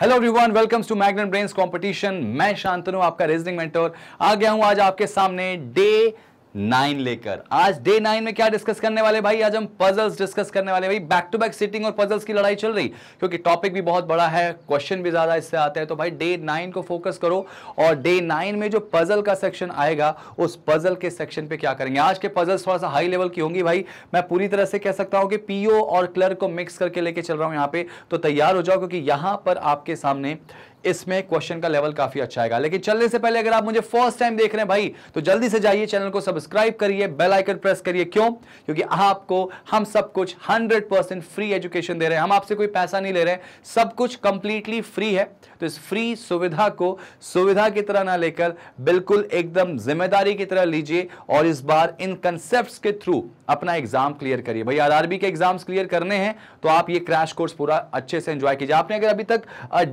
Hello everyone welcomes to Magnet Brains competition मैं शांतनु आपका reasoning mentor आ गया हूं आज आपके सामने डे नाइन लेकर आज डे नाइन में क्या डिस्कस करने वाले भाई आज हम पजल्स डिस्कस करने वाले भाई बैक टू बैक सिटिंग और पजल्स की लड़ाई चल रही क्योंकि टॉपिक भी बहुत बड़ा है क्वेश्चन भी ज्यादा इससे आते हैं तो भाई डे नाइन को फोकस करो और डे नाइन में जो पजल का सेक्शन आएगा उस पजल के सेक्शन पे क्या करेंगे आज के पजल्स थोड़ा सा हाई लेवल की होंगी भाई मैं पूरी तरह से कह सकता हूं कि पीओ और क्लर्क को मिक्स करके लेके चल रहा हूं यहाँ पे तो तैयार हो जाओ क्योंकि यहां पर आपके सामने इसमें क्वेश्चन का लेवल काफी अच्छा आएगा लेकिन चलने से पहले अगर आप मुझे फर्स्ट टाइम देख रहे हैं भाई तो जल्दी से जाइए चैनल को सब्सक्राइब करिए बेल आइकन प्रेस करिए क्यों क्योंकि आपको हम सब कुछ 100% फ्री एजुकेशन दे रहे हैं हम आपसे कोई पैसा नहीं ले रहे हैं सब कुछ कंप्लीटली फ्री है तो इस फ्री सुविधा को सुविधा की तरह ना लेकर बिल्कुल एकदम जिम्मेदारी की तरह लीजिए और इस बार इन कंसेप्ट के थ्रू अपना एग्जाम क्लियर करिए भाई आर के एग्जाम्स क्लियर करने हैं तो आप ये क्रैश कोर्स पूरा अच्छे से एंजॉय कीजिए आपने अगर अभी तक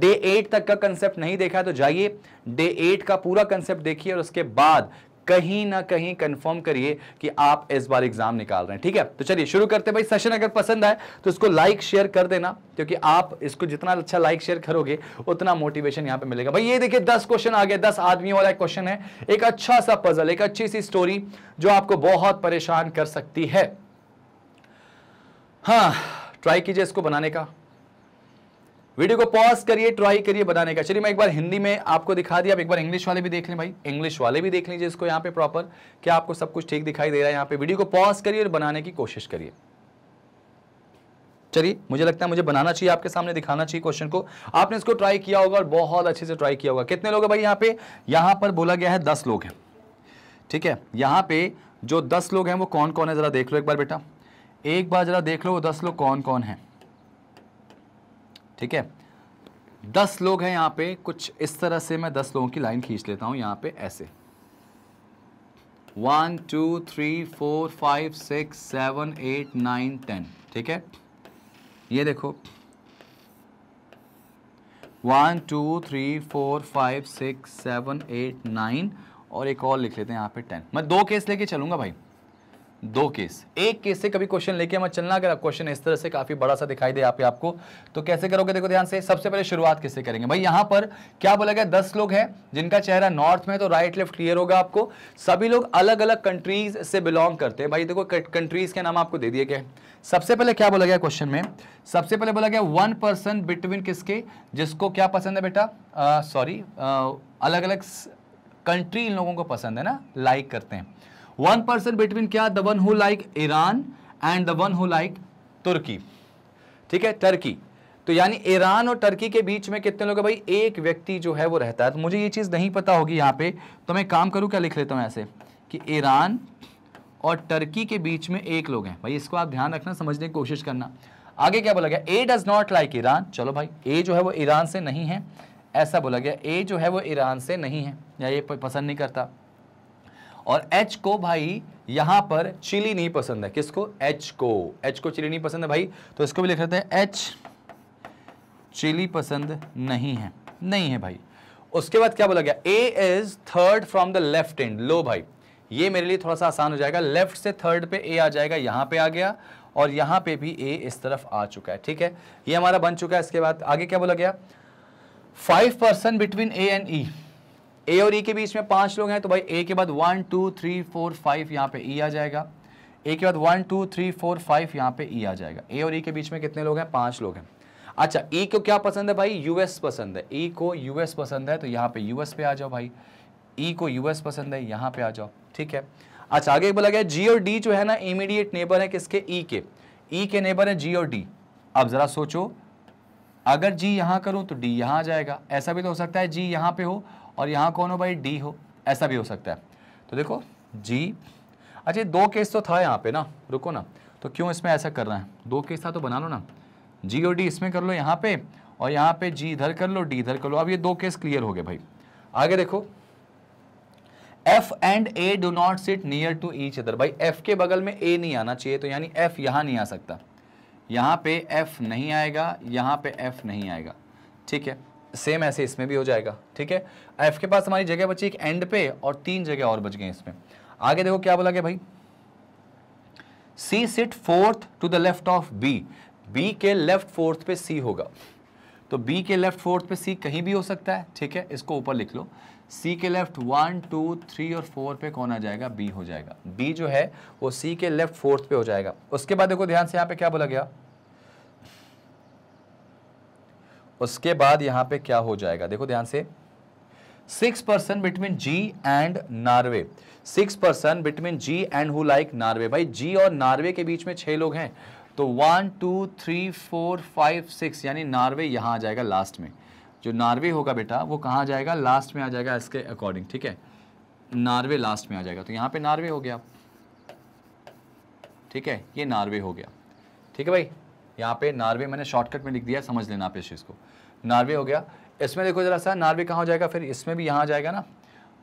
डे एट तक पूरा कंसेप्ट नहीं देखा तो जाइए डे एट का पूरा कंसेप्ट देखिए और उसके बाद कहीं ना कहीं कंफर्म करिए कि आप इस बार एग्जाम निकाल रहे हैं ठीक है तो चलिए शुरू करते हैं भाई सेशन अगर पसंद आए तो इसको लाइक शेयर कर देना क्योंकि आप इसको जितना अच्छा लाइक शेयर करोगे उतना मोटिवेशन यहां पे मिलेगा भाई ये देखिए दस क्वेश्चन आ गए दस आदमी वाला एक क्वेश्चन है एक अच्छा सा पजल एक अच्छी सी स्टोरी जो आपको बहुत परेशान कर सकती है हाँ ट्राई कीजिए इसको बनाने का वीडियो को पॉज करिए ट्राई करिए बनाने का चलिए मैं एक बार हिंदी में आपको दिखा दिया आप एक बार इंग्लिश वाले भी देख लें भाई इंग्लिश वाले भी देख लीजिए इसको यहाँ पे प्रॉपर क्या आपको सब कुछ ठीक दिखाई दे रहा है यहाँ पे वीडियो को पॉज करिए और बनाने की कोशिश करिए चलिए मुझे लगता है मुझे बनाना चाहिए आपके सामने दिखाना चाहिए क्वेश्चन को आपने इसको ट्राई किया होगा और बहुत अच्छे से ट्राई किया होगा कितने लोग है भाई यहाँ पे यहाँ पर बोला गया है दस लोग हैं ठीक है यहाँ पे जो दस लोग हैं वो कौन कौन है जरा देख लो एक बार बेटा एक बार जरा देख लो वो दस लोग कौन कौन है ठीक है दस लोग हैं यहाँ पे कुछ इस तरह से मैं दस लोगों की लाइन खींच लेता हूँ यहाँ पे ऐसे one two three four five six seven eight nine ten ठीक है ये देखो one two three four five six seven eight nine और एक और लिख लेते हैं यहाँ पे टेन मैं दो केस लेके चलूंगा भाई दो केस एक केस से कभी क्वेश्चन लेके मैं चलना अगर क्वेश्चन इस तरह से काफी बड़ा सा दिखाई दे आप आपको तो कैसे करोगे देखो ध्यान से सबसे पहले शुरुआत किससे करेंगे भाई यहां पर क्या बोला गया दस लोग हैं जिनका चेहरा नॉर्थ में तो राइट लेफ्ट क्लियर होगा आपको सभी लोग अलग अलग कंट्रीज से बिलोंग करते हैं भाई देखो कंट्रीज के नाम आपको दे दिए गए सबसे पहले क्या बोला गया क्वेश्चन में सबसे पहले बोला गया वन पर्सन बिटवीन किसके जिसको क्या पसंद है बेटा सॉरी अलग अलग कंट्री इन लोगों को पसंद है ना लाइक करते हैं वन पर्सन बिटवीन क्या the one who like Iran and the one who like Turkey ठीक है टर्की तो यानी ईरान और टर्की के बीच में कितने लोग हैं भाई एक व्यक्ति जो है वो रहता है तो मुझे ये चीज़ नहीं पता होगी यहाँ पे तो मैं काम करूं क्या लिख लेता हूँ ऐसे कि ईरान और टर्की के बीच में एक लोग हैं भाई इसको आप ध्यान रखना समझने की कोशिश करना आगे क्या बोला गया A does not like Iran चलो भाई ए जो है वो ईरान से नहीं है ऐसा बोला गया ए जो है वो ईरान से नहीं है या ये पसंद नहीं करता और एच को भाई यहां पर चिली नहीं पसंद है किसको एच को एच को चिली नहीं पसंद है भाई तो इसको भी लिख लेते हैं एच चिली पसंद नहीं है नहीं है भाई उसके बाद क्या बोला गया A is third from the left and लो भाई ये मेरे लिए थोड़ा सा आसान हो जाएगा लेफ्ट से थर्ड पे ए आ जाएगा यहां पे आ गया और यहां पे भी ए इस तरफ आ चुका है ठीक है ये हमारा बन चुका है इसके बाद आगे क्या बोला गया five person between A and E A और ई e के बीच में पांच लोग हैं तो भाई ए के बाद one two three four five यहाँ पे ई e आ जाएगा ए के बाद one two three four five यहाँ पे ई e आ जाएगा ए और ई e के बीच में कितने लोग हैं पांच लोग हैं अच्छा ई e को क्या पसंद है भाई यूएस पसंद है ई e को यूएस पसंद है तो यहाँ पे यूएस पे आ जाओ भाई ई e को यूएस पसंद है यहाँ पे आ जाओ ठीक है अच्छा आगे बोला गया जी और डी जो है ना इमीडिएट नेबर है किसके ई e के ई e के नेबर है जी और डी अब जरा सोचो अगर जी यहाँ करूँ तो डी यहाँ आ जाएगा ऐसा भी तो हो सकता है जी यहाँ पे हो और यहाँ कौन हो भाई डी हो ऐसा भी हो सकता है तो देखो जी अच्छा दो केस तो था यहाँ पे ना रुको ना तो क्यों इसमें ऐसा करना है दो केस था तो बना लो ना जी और डी इसमें कर लो यहाँ पे और यहाँ पे जी इधर कर लो डी इधर कर लो अब ये दो केस क्लियर हो गए भाई आगे देखो F and A do not sit near to each other भाई एफ के बगल में ए नहीं आना चाहिए तो यानी एफ यहाँ नहीं आ सकता यहाँ पे एफ नहीं आएगा यहाँ पे एफ नहीं आएगा ठीक है सेम ऐसे इसमें भी हो जाएगा ठीक है एफ के पास हमारी जगह बची एक एंड पे और तीन जगह और बच गए इसमें आगे देखो क्या बोला गया भाई C sit fourth to the left of B B के लेफ्ट फोर्थ पे सी होगा तो बी के लेफ्ट फोर्थ पे सी कहीं भी हो सकता है ठीक है इसको ऊपर लिख लो सी के लेफ्ट वन टू थ्री और फोर पे कौन आ जाएगा बी हो जाएगा बी जो है वो सी के लेफ्ट फोर्थ पे हो जाएगा उसके बाद देखो ध्यान से यहां पे क्या बोला गया उसके बाद यहाँ पे क्या हो जाएगा देखो ध्यान से six person between G and Norway six person between G and who like Norway भाई जी और नार्वे के बीच में छह लोग हैं तो one two three four five six यानी नार्वे यहां आ जाएगा लास्ट में जो नार्वे होगा बेटा वो कहां जाएगा लास्ट में आ जाएगा इसके अकॉर्डिंग ठीक है नार्वे लास्ट में आ जाएगा तो यहां पे नार्वे हो गया ठीक है ये नार्वे हो गया ठीक है भाई यहाँ पे नार्वे मैंने शॉर्टकट में लिख दिया समझ लेना आप इस चीज़ को नार्वे हो गया इसमें देखो जरा सा नार्वे कहाँ हो जाएगा फिर इसमें भी यहाँ आ जाएगा ना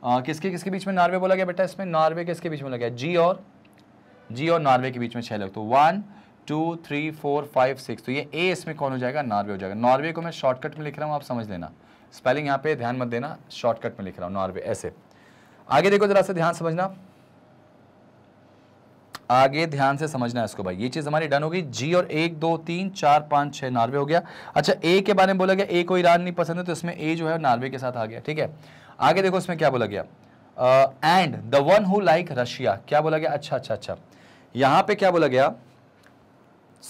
आ, किसके किसके बीच में नार्वे बोला गया बेटा इसमें नॉर्वे किसके बीच में बोला गया जी और जी और नार्वे के बीच में छः लोग तो one two three four five six तो ये ए इसमें कौन हो जाएगा नार्वे हो जाएगा नॉर्वे को मैं शॉर्टकट में लिख रहा हूँ आप समझ लेना स्पेलिंग यहाँ पे ध्यान मत देना शॉर्टकट में लिख रहा हूँ नॉर्वे ऐसे आगे देखो जरा से ध्यान समझना आगे ध्यान से समझना है इसको भाई ये चीज़ हमारी डन होगी जी और एक दो तीन चार पांच छह नार्वे हो गया अच्छा ए के बारे में बोला गया ए को ईरान नहीं पसंद है तो इसमें ए जो है नार्वे के साथ आ गया ठीक है आगे देखो इसमें क्या बोला गया and the one who like Russia क्या बोला गया अच्छा अच्छा अच्छा यहां पे क्या बोला गया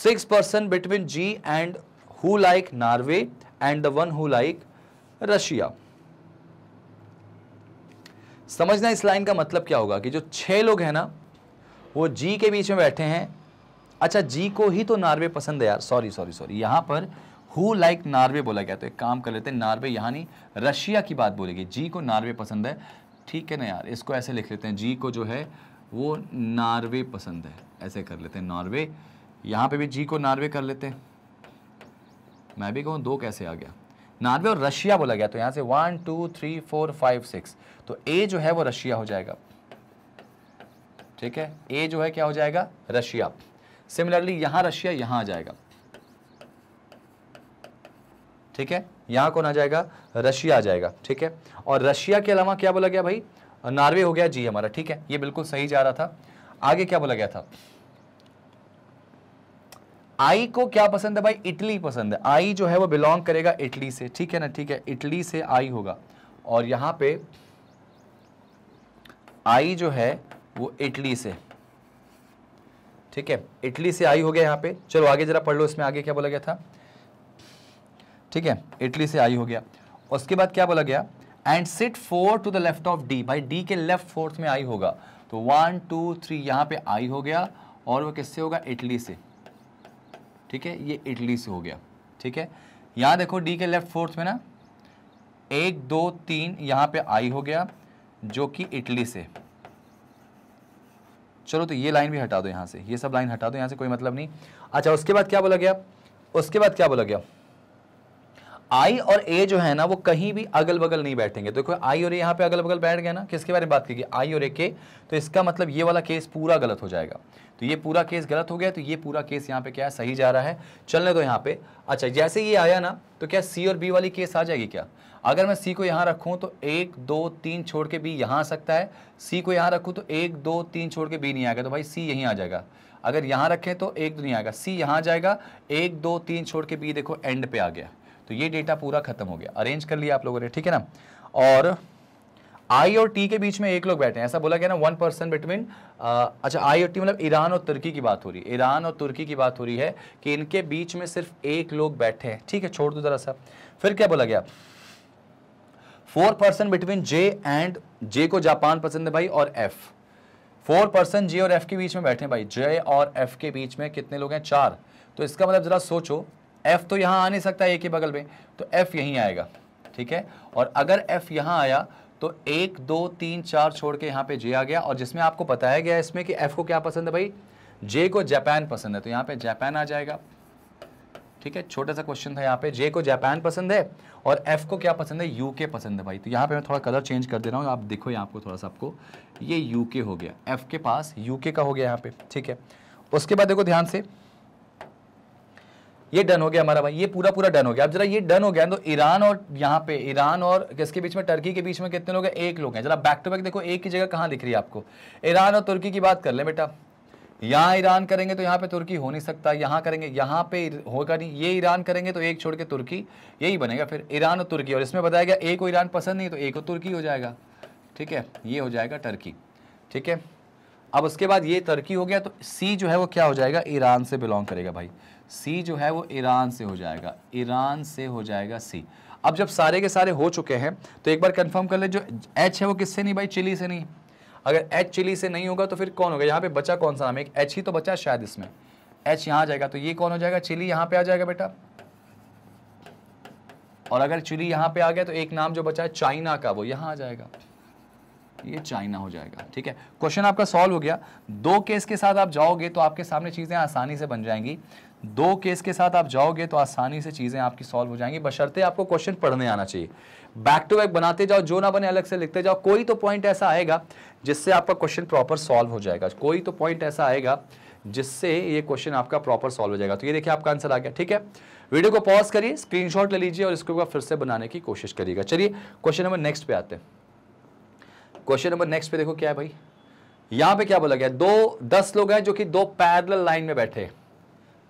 six person between G and who like Norway and the one who like Russia समझना इस लाइन का मतलब क्या होगा कि जो छह लोग हैं ना वो जी के बीच में बैठे हैं अच्छा जी को ही तो नार्वे पसंद है यार सॉरी सॉरी सॉरी यहाँ पर हु लाइक नार्वे बोला गया तो एक काम कर लेते हैं नार्वे यहाँ नहीं रशिया की बात बोलेगी जी को नार्वे पसंद है ठीक है ना यार इसको ऐसे लिख लेते हैं जी को जो है वो नार्वे पसंद है ऐसे कर लेते हैं नॉर्वे यहाँ पे भी जी को नार्वे कर लेते हैं मैं भी कहूँ दो कैसे आ गया नार्वे और रशिया बोला गया तो यहाँ से one two three four five six तो ए जो है वो रशिया हो जाएगा ठीक है ए जो है क्या हो जाएगा रशिया सिमिलरली यहां रशिया यहां आ जाएगा ठीक है यहां कौन आ जाएगा रशिया आ जाएगा ठीक है और रशिया के अलावा क्या बोला गया भाई नॉर्वे हो गया जी हमारा ठीक है ये बिल्कुल सही जा रहा था आगे क्या बोला गया था आई को क्या पसंद है भाई इटली पसंद है आई जो है वो बिलोंग करेगा इटली से ठीक है ना ठीक है इटली से आई होगा और यहां पे आई जो है वो इटली से ठीक है इटली से आई हो गया यहाँ पे चलो आगे जरा पढ़ लो इसमें आगे क्या बोला गया था ठीक है इटली से आई हो गया उसके बाद क्या बोला गया and sit four to the left of D भाई डी के लेफ्ट फोर्थ में आई होगा तो वन टू थ्री यहाँ पे आई हो गया और वो किससे होगा इटली से ठीक है ये इटली से हो गया ठीक है यहाँ देखो डी के लेफ्ट फोर्थ में ना एक दो तीन यहाँ पे आई हो गया जो कि इटली से चलो तो ये लाइन भी हटा दो यहाँ से ये सब लाइन हटा दो यहाँ से कोई मतलब नहीं अच्छा उसके बाद क्या बोला गया उसके बाद क्या बोला गया आई और ए जो है ना वो कहीं भी अगल बगल नहीं बैठेंगे देखो तो आई और ए यहाँ पे अगल बगल बैठ गया ना किसके बारे में बात की आई और ए के तो इसका मतलब ये वाला केस पूरा गलत हो जाएगा तो ये पूरा केस गलत हो गया तो ये पूरा केस यहाँ पे क्या है सही जा रहा है चलने दो यहाँ पे अच्छा जैसे ये आया ना तो क्या सी और बी वाली केस आ जाएगी क्या अगर मैं सी को यहाँ रखूँ तो एक दो तीन छोड़ के बी यहाँ आ सकता है सी को यहाँ रखूँ तो एक दो तीन छोड़ के बी नहीं आएगा तो भाई सी यहीं आ जाएगा अगर यहाँ रखें तो एक दो तो नहीं आएगा सी यहाँ जाएगा एक दो तीन छोड़ के बी देखो एंड पे आ गया तो ये डेटा पूरा खत्म हो गया अरेंज कर लिया आप लोगों ने ठीक है ना और आई और टी के बीच में एक लोग बैठे हैं ऐसा बोला गया ना वन पर्सन बिटवीन अच्छा आई और टी मतलब ईरान और तुर्की की बात हो रही है ईरान और तुर्की की बात हो रही है कि इनके बीच में सिर्फ एक लोग बैठे हैं ठीक है छोड़ दो जरा सा फिर क्या बोला गया four person between J and J को जापान पसंद है भाई और एफ फोर पर्सन जे और एफ के बीच में बैठे हैं भाई जे और एफ के बीच में कितने लोग हैं चार तो इसका मतलब जरा सोचो एफ तो यहाँ आ नहीं सकता ए के बगल में तो एफ यहीं आएगा ठीक है और अगर एफ यहाँ आया तो एक दो तीन चार छोड़ के यहाँ पे जे आ गया और जिसमें आपको बताया गया इसमें कि एफ को क्या पसंद है भाई जे को जापान पसंद है तो यहाँ पे जापान आ जाएगा ठीक है छोटा सा क्वेश्चन था यहाँ पे जे को जापान पसंद है और एफ को क्या पसंद है यूके पसंद है भाई तो यहाँ पे मैं थोड़ा कलर चेंज कर दे रहा हूँ आप देखो यहाँ आपको थोड़ा सा आपको ये यूके हो गया एफ के पास यूके का हो गया यहाँ पे ठीक है उसके बाद देखो ध्यान से ये डन हो गया हमारा भाई ये पूरा पूरा डन हो गया अब जरा ये डन हो गया तो ईरान और यहाँ पे ईरान और किसके बीच में टर्की के बीच में कितने लोग हैं एक लोग हैं जरा बैक टू बैक देखो एक की जगह कहाँ दिख रही है आपको ईरान और तुर्की की बात कर ले बेटा यहाँ ईरान करेंगे तो यहाँ पे तुर्की हो नहीं सकता यहाँ करेंगे यहाँ पे होगा नहीं ये ईरान करेंगे तो एक छोड़ के तुर्की यही बनेगा फिर ईरान और तुर्की और इसमें बताया गया एक को ईरान पसंद नहीं तो एक को तुर्की हो जाएगा ठीक है ये हो जाएगा टर्की ठीक है अब उसके बाद ये तुर्की हो गया तो सी जो है वो क्या हो जाएगा ईरान से बिलोंग करेगा भाई सी जो है वो ईरान से हो जाएगा ईरान से हो जाएगा सी अब जब सारे के सारे हो चुके हैं तो एक बार कन्फर्म कर ले जो एच है वो किससे नहीं भाई चिली से नहीं अगर एच चिली से नहीं होगा तो फिर कौन होगा यहाँ पे बचा कौन सा नाम एक एच ही तो बचा शायद इसमें एच यहाँ आ जाएगा तो ये कौन हो जाएगा चिली यहाँ पे आ जाएगा बेटा और अगर चिली यहाँ पे आ गया तो एक नाम जो बचा है चाइना का वो यहाँ आ जाएगा ये चाइना हो जाएगा ठीक है क्वेश्चन आपका सॉल्व हो गया दो केस के साथ आप जाओगे तो आपके सामने चीज़ें आसानी से बन जाएंगी दो केस के साथ आप जाओगे तो आसानी से चीज़ें आपकी सॉल्व हो जाएंगी बशर्ते आपको क्वेश्चन पढ़ने आना चाहिए बैक टू बैक बनाते जाओ जो ना बने अलग से लिखते जाओ कोई तो पॉइंट ऐसा आएगा जिससे आपका क्वेश्चन प्रॉपर सॉल्व हो जाएगा कोई तो पॉइंट ऐसा आएगा जिससे ये क्वेश्चन आपका प्रॉपर सॉल्व हो जाएगा तो ये देखिए आपका आंसर आ गया ठीक है वीडियो को पॉज करिए स्क्रीनशॉट ले लीजिए और इसको फिर से बनाने की कोशिश करिएगा चलिए क्वेश्चन नंबर नेक्स्ट पे आते हैं क्वेश्चन नंबर नेक्स्ट पे देखो क्या है भाई यहां पे क्या बोला गया दो दस लोग हैं जो कि दो पैरल लाइन में बैठे हैं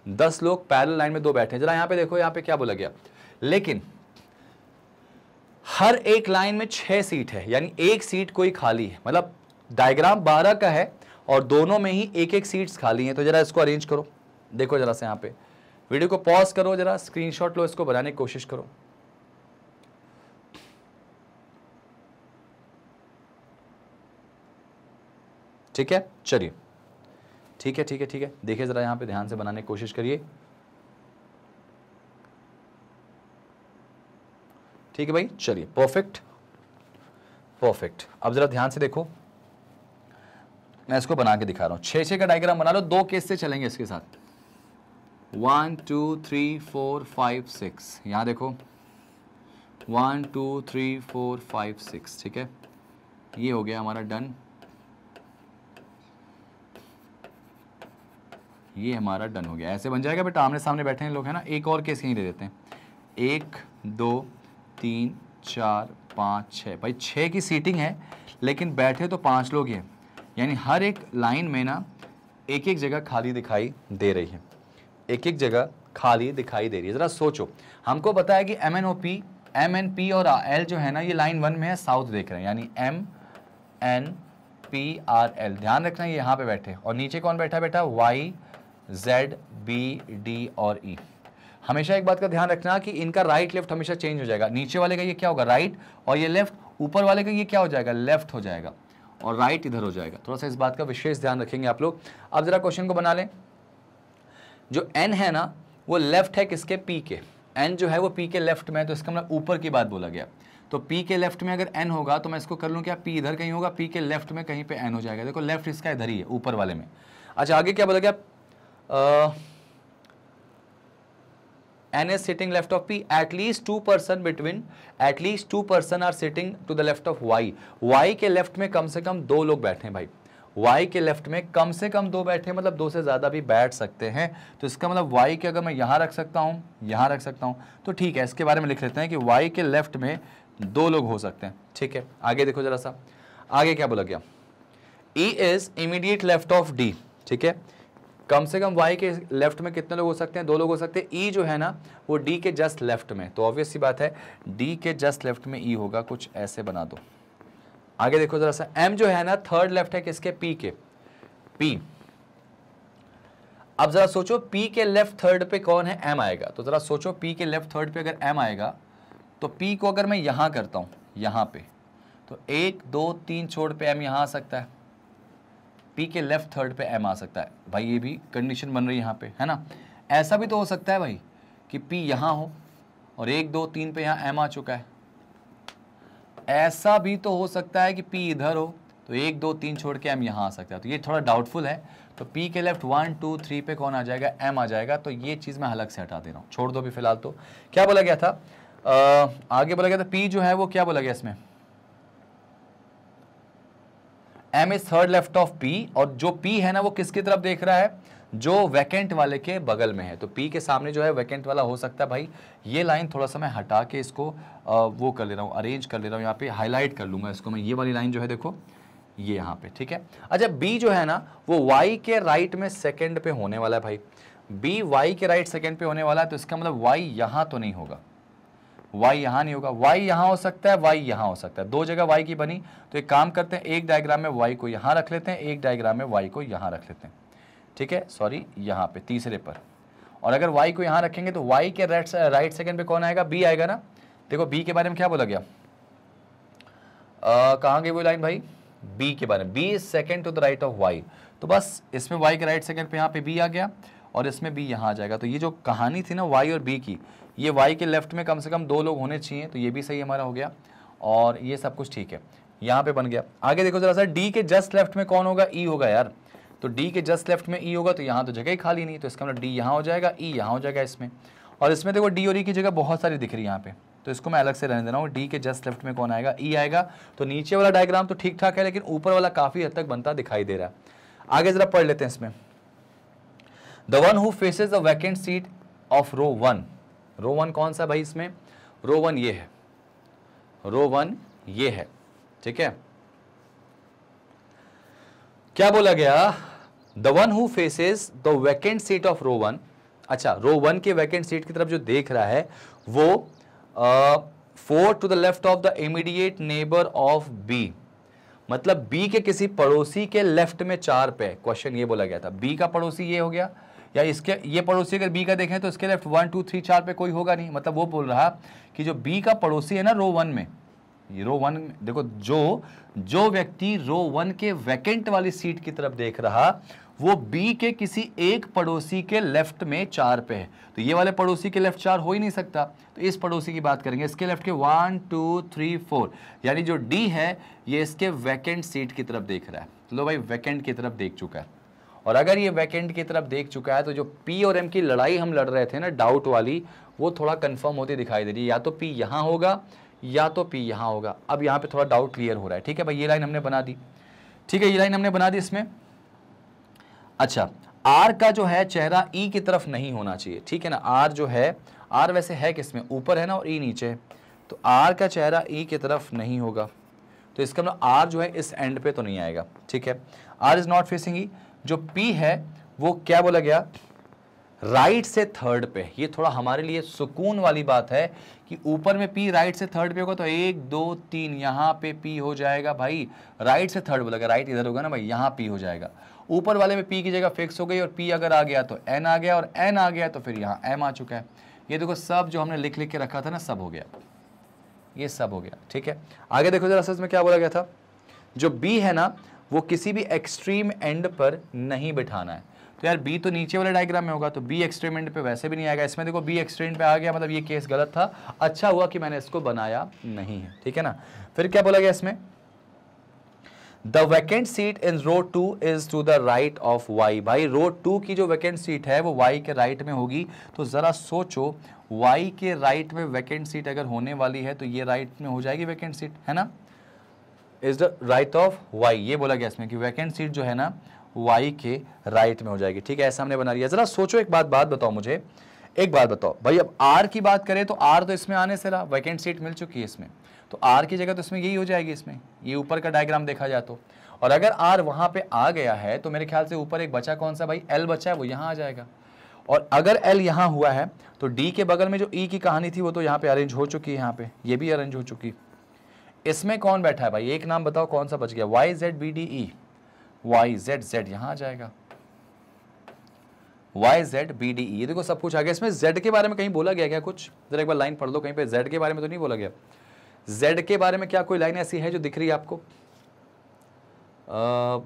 दस लोग पैरल लाइन में दो बैठे हैं जरा यहां पे देखो यहां पे क्या बोला गया लेकिन हर एक लाइन में छह सीट है यानी एक सीट कोई खाली है मतलब डायग्राम बारह का है और दोनों में ही एक एक सीट्स खाली हैं तो ज़रा इसको अरेंज करो देखो ज़रा से यहाँ पे वीडियो को पॉज करो ज़रा स्क्रीनशॉट लो इसको बनाने की कोशिश करो ठीक है चलिए ठीक है ठीक है ठीक है देखिए ज़रा यहाँ पे ध्यान से बनाने की कोशिश करिए ठीक है भाई चलिए परफेक्ट परफेक्ट अब ज़रा ध्यान से देखो मैं इसको बना के दिखा रहा हूँ छः छः का डायग्राम बना लो दो केस से चलेंगे इसके साथ one two three four five six यहाँ देखो one two three four five six ठीक है ये हो गया हमारा डन ये हमारा डन हो गया ऐसे बन जाएगा बेटा आमने सामने बैठे हैं लोग है ना एक और केस यहीं ले लेते हैं एक दो तीन चार पाँच छः भाई छः की सीटिंग है लेकिन बैठे तो पाँच लोग हैं यानी हर एक लाइन में ना एक एक जगह खाली दिखाई दे रही है एक एक जगह खाली दिखाई दे रही है ज़रा सोचो हमको पता है कि M N O P M N P और एल जो है ना ये लाइन वन में है साउथ देख रहे हैं यानी M N P R L ध्यान रखना ये यहाँ पे बैठे और नीचे कौन बैठा बैठा वाई जेड बी डी और ई e. हमेशा एक बात का ध्यान रखना कि इनका राइट लेफ्ट हमेशा चेंज हो जाएगा नीचे वाले का ये क्या होगा राइट और ये लेफ्ट ऊपर वाले का ये क्या हो जाएगा लेफ्ट हो जाएगा और राइट इधर हो जाएगा थोड़ा सा इस बात का विशेष ध्यान रखेंगे आप लोग अब ज़रा क्वेश्चन को बना लें जो एन है ना वो लेफ्ट है किसके पी के एन जो है वो पी के लेफ्ट में है तो इसका मतलब ऊपर की बात बोला गया तो पी के लेफ्ट में अगर एन होगा तो मैं इसको कर लूँ क्या पी इधर कहीं होगा पी के लेफ्ट में कहीं पे एन हो जाएगा देखो लेफ्ट इसका इधर ही है ऊपर वाले में अच्छा आगे क्या बोला गया N is sitting left of P at least two person between at least two person are sitting to the left Y Y के लेफ्ट में कम से कम दो लोग बैठे हैं भाई y के लेफ्ट में कम से कम दो बैठे मतलब दो से ज़्यादा भी बैठ सकते हैं तो इसका मतलब y के अगर मैं यहाँ रख सकता हूँ यहाँ रख सकता हूँ तो ठीक है इसके बारे में लिख लेते हैं कि y के लेफ्ट में दो लोग हो सकते हैं ठीक है आगे देखो जरा सा आगे क्या बोला गया e is immediate left of d ठीक है कम से कम वाई के लेफ्ट में कितने लोग हो सकते हैं दो लोग हो सकते हैं e जो है ना वो डी के जस्ट लेफ्ट में तो ऑब्वियस सी बात है डी के जस्ट लेफ्ट में e होगा कुछ ऐसे बना दो आगे देखो जरा सा एम जो है ना थर्ड लेफ्ट है किसके पी के पी अब जरा सोचो पी के लेफ्ट थर्ड पे कौन है एम आएगा तो जरा सोचो पी के लेफ्ट थर्ड पे अगर एम आएगा तो पी को अगर मैं यहां करता हूँ यहाँ पे तो एक दो तीन छोड़ पे एम यहां आ सकता है पी के लेफ्ट थर्ड पे एम आ सकता है भाई ये भी कंडीशन बन रही है यहाँ पे है ना ऐसा भी तो हो सकता है भाई कि पी यहाँ हो और एक दो तीन पे यहाँ एम आ चुका है ऐसा भी तो हो सकता है कि पी इधर हो तो एक दो तीन छोड़ के एम यहाँ आ सकता है तो ये थोड़ा डाउटफुल है तो पी के लेफ्ट वन टू थ्री पे कौन आ जाएगा एम आ जाएगा तो ये चीज़ मैं अलग से हटा दे रहा हूँ छोड़ दो भी फिलहाल तो क्या बोला गया था आ, आगे बोला गया था पी जो है वो क्या बोला गया इसमें M is third left of P और जो पी है ना वो किसकी तरफ देख रहा है जो वैकेंट वाले के बगल में है तो पी के सामने जो है वैकेंट वाला हो सकता है भाई ये लाइन थोड़ा सा मैं हटा के इसको आ, वो कर ले रहा हूँ अरेंज कर ले रहा हूँ यहाँ पे हाईलाइट कर लूंगा इसको मैं ये वाली लाइन जो है देखो ये यहाँ पे ठीक है अच्छा बी जो है ना वो वाई के राइट में सेकेंड पे होने वाला है भाई बी वाई के राइट सेकेंड पे होने वाला है तो इसका मतलब वाई यहाँ तो नहीं होगा वाई यहाँ नहीं होगा वाई यहाँ हो सकता है वाई यहाँ हो सकता है दो जगह वाई की बनी तो एक काम करते हैं एक डायग्राम में वाई को यहाँ रख लेते हैं एक डायग्राम में वाई को यहाँ रख लेते हैं ठीक है सॉरी यहाँ पे तीसरे पर और अगर वाई को यहाँ रखेंगे तो वाई के राइट राइट सेकेंड पर कौन आएगा बी आएगा ना देखो बी के बारे में क्या बोला गया कहाँ गई वो लाइन भाई बी के बारे में B is second to the right of Y तो बस इसमें वाई के राइट सेकेंड पे यहाँ पे बी आ गया और इसमें बी यहाँ आ जाएगा तो ये जो कहानी थी ना वाई और बी की ये वाई के लेफ्ट में कम से कम दो लोग होने चाहिए तो ये भी सही हमारा हो गया और ये सब कुछ ठीक है यहाँ पे बन गया आगे देखो जरा सर डी के जस्ट लेफ्ट में कौन होगा ई e होगा यार तो डी के जस्ट लेफ्ट में ई e होगा तो यहाँ तो जगह ही खाली नहीं तो इसका मतलब डी यहाँ हो जाएगा ई e यहाँ हो जाएगा इसमें और इसमें देखो डी और ई e की जगह बहुत सारी दिख रही है यहाँ पे तो इसको मैं अलग से रहने दे रहा हूँ डी के जस्ट लेफ्ट में कौन आएगा ई e आएगा तो नीचे वाला डायग्राम तो ठीक ठाक है लेकिन ऊपर वाला काफ़ी हद तक बनता दिखाई दे रहा है आगे ज़रा पढ़ लेते हैं इसमें the one who faces a vacant seat of row one row one कौन सा भाई इसमें रो वन ये है रो वन ये है ठीक है क्या बोला गया the one who faces the vacant seat of row one अच्छा रो वन के वैकेंट सीट की तरफ जो देख रहा है वो four to the left of the immediate neighbour of B मतलब बी के किसी पड़ोसी के लेफ्ट में चार पे क्वेश्चन ये बोला गया था बी का पड़ोसी ये हो गया या इसके ये पड़ोसी अगर बी का देखें तो इसके लेफ्ट वन टू थ्री चार पे कोई होगा नहीं मतलब वो बोल रहा कि जो बी का पड़ोसी है ना रो वन में ये रो वन देखो जो जो व्यक्ति रो वन के वैकेंट वाली सीट की तरफ देख रहा वो बी के किसी एक पड़ोसी के लेफ्ट में चार पे है तो ये वाले पड़ोसी के लेफ्ट चार हो ही नहीं सकता तो इस पड़ोसी की बात करेंगे इसके लेफ्ट के वन टू थ्री फोर यानी जो डी है ये इसके वैकेंट सीट की तरफ देख रहा है तो लो भाई वैकेंट की तरफ देख चुका है और अगर ये वैकेंट की तरफ देख चुका है तो जो पी और एम की लड़ाई हम लड़ रहे थे ना डाउट वाली वो थोड़ा कन्फर्म होती दिखाई दे रही है या तो पी यहाँ होगा या तो पी यहाँ होगा अब यहाँ पर थोड़ा डाउट क्लियर हो रहा है ठीक है भाई ये लाइन हमने बना दी ठीक है ये लाइन हमने बना दी इसमें अच्छा आर का जो है चेहरा ई e की तरफ नहीं होना चाहिए ठीक है ना आर जो है आर वैसे है किसमें ऊपर है ना और ई e नीचे तो आर का चेहरा ई e की तरफ नहीं होगा तो इसका मतलब आर जो है इस एंड पे तो नहीं आएगा ठीक है R is not facing E जो पी है वो क्या बोला गया राइट right से थर्ड पे ये थोड़ा हमारे लिए सुकून वाली बात है कि ऊपर में पी राइट से थर्ड पे होगा तो एक दो तीन यहाँ पे पी हो जाएगा भाई राइट से थर्ड गया राइट इधर होगा ना भाई यहाँ पी हो जाएगा ऊपर वाले में पी की जगह फिक्स हो गई और पी अगर आ गया तो एन आ गया और एन आ गया तो फिर यहाँ एम आ चुका है ये देखो सब जो हमने लिख लिख के रखा था ना सब हो गया ये सब हो गया ठीक है आगे देखो जरा सच में क्या बोला गया था जो बी है ना वो किसी भी एक्सट्रीम एंड पर नहीं बिठाना है तो यार बी तो नीचे वाले डायग्राम में होगा तो बी एक्सट्रीम एंड पे वैसे भी नहीं आएगा इसमें देखो बी एक्सट्रीम पे आ गया मतलब ये केस गलत था अच्छा हुआ कि मैंने इसको बनाया नहीं है ठीक है ना फिर क्या बोला गया इसमें the vacant seat in row two is to the right of Y भाई रो टू की जो वैकेंट सीट है वो वाई के राइट right में होगी तो ज़रा सोचो वाई के राइट right में वैकेंट सीट अगर होने वाली है तो ये राइट right में हो जाएगी वैकेंट सीट है ना is the right of Y ये बोला गया इसमें कि वैकेंट सीट जो है ना वाई के राइट में हो जाएगी ठीक है ऐसा हमने बना लिया जरा सोचो एक बात बात बताओ मुझे एक बात बताओ भाई अब आर की बात करें तो आर तो इसमें आने से रहा वैकेंट सीट मिल चुकी है इसमें तो आर की जगह तो इसमें यही हो जाएगी इसमें ये ऊपर का डायग्राम देखा जाए तो और अगर आर वहाँ पे आ गया है तो मेरे ख्याल से ऊपर एक बचा कौन सा भाई एल बचा है वो यहाँ आ जाएगा और अगर एल यहाँ हुआ है तो डी के बगल में जो ई e की कहानी थी वो तो यहाँ पे अरेंज हो चुकी है यहाँ पे ये भी अरेंज हो चुकी है इसमें कौन बैठा है भाई एक नाम बताओ कौन सा बच गया Y Z B D E Y Z Z यहां आ जाएगा Y Z B D E देखो सब कुछ आ गया इसमें जेड के बारे में कहीं बोला गया क्या कुछ जरा एक बार लाइन पढ़ लो कहीं पे जेड के बारे में तो नहीं बोला गया जेड के बारे में क्या कोई लाइन ऐसी है जो दिख रही है आपको आ,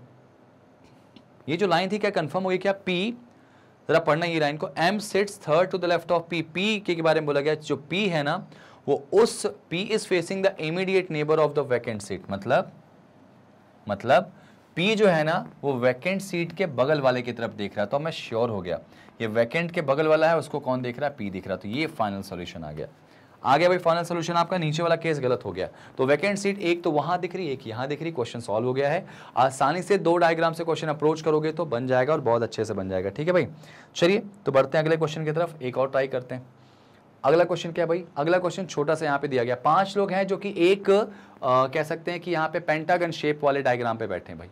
ये जो लाइन थी क्या कंफर्म हुई क्या पी जरा पढ़ना ये लाइन को M sits third to the left of P P के, के बारे में बोला गया जो पी है ना वो उस P is facing the immediate neighbour of the vacant seat मतलब मतलब P जो है ना वो वैकेंट सीट के बगल वाले की तरफ देख रहा तो मैं श्योर हो गया ये वैकेंट के बगल वाला है उसको कौन देख रहा है पी दिख रहा तो ये फाइनल सोल्यूशन आ गया आ गया भाई फाइनल सोल्यूशन आपका नीचे वाला केस गलत हो गया तो वैकेंट सीट एक तो वहां दिख रही एक यहां दिख रही क्वेश्चन सॉल्व हो गया है आसानी से दो डायग्राम से क्वेश्चन अप्रोच करोगे तो बन जाएगा और बहुत अच्छे से बन जाएगा ठीक है भाई चलिए तो बढ़ते हैं अगले क्वेश्चन की तरफ एक और ट्राई करते हैं अगला क्वेश्चन क्या भाई अगला क्वेश्चन छोटा सा यहाँ पे दिया गया पांच लोग हैं जो कि एक आ, कह सकते हैं कि यहाँ पे पेंटागन शेप वाले डायग्राम पे बैठे हैं भाई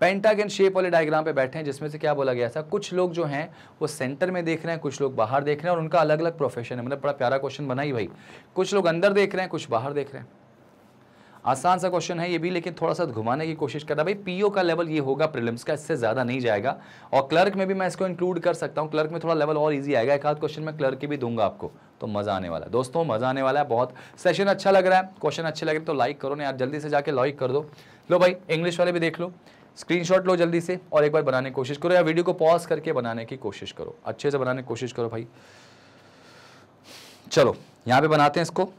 पेंटागन शेप वाले डायग्राम पे बैठे हैं जिसमें से क्या बोला गया था कुछ लोग जो हैं वो सेंटर में देख रहे हैं कुछ लोग बाहर देख रहे हैं और उनका अलग अलग प्रोफेशन है मतलब बड़ा प्यारा क्वेश्चन बना ही भाई कुछ लोग अंदर देख रहे हैं कुछ बाहर देख रहे हैं आसान सा क्वेश्चन है ये भी लेकिन थोड़ा सा घुमाने की कोशिश रहा भाई पीओ का लेवल ये होगा प्रिलिम्स का इससे ज़्यादा नहीं जाएगा और क्लर्क में भी मैं इसको इंक्लूड कर सकता हूँ क्लर्क में थोड़ा लेवल और ईजी आएगा एक आध क्वेश्चन मैं क्लर्क की भी दूंगा आपको तो मज़ा आने वाला है दोस्तों मज़ा आने वाला है बहुत सेशन अच्छा लग रहा है क्वेश्चन अच्छे लग रहे तो लाइक करो ना यार जल्दी से जाके लाइक कर दो लो भाई इंग्लिश वाले भी देख लो स्क्रीनशॉट लो जल्दी से और एक बार बनाने की कोशिश करो या वीडियो को पॉज करके बनाने की कोशिश करो अच्छे से बनाने की कोशिश करो भाई चलो यहाँ पे बनाते हैं इसको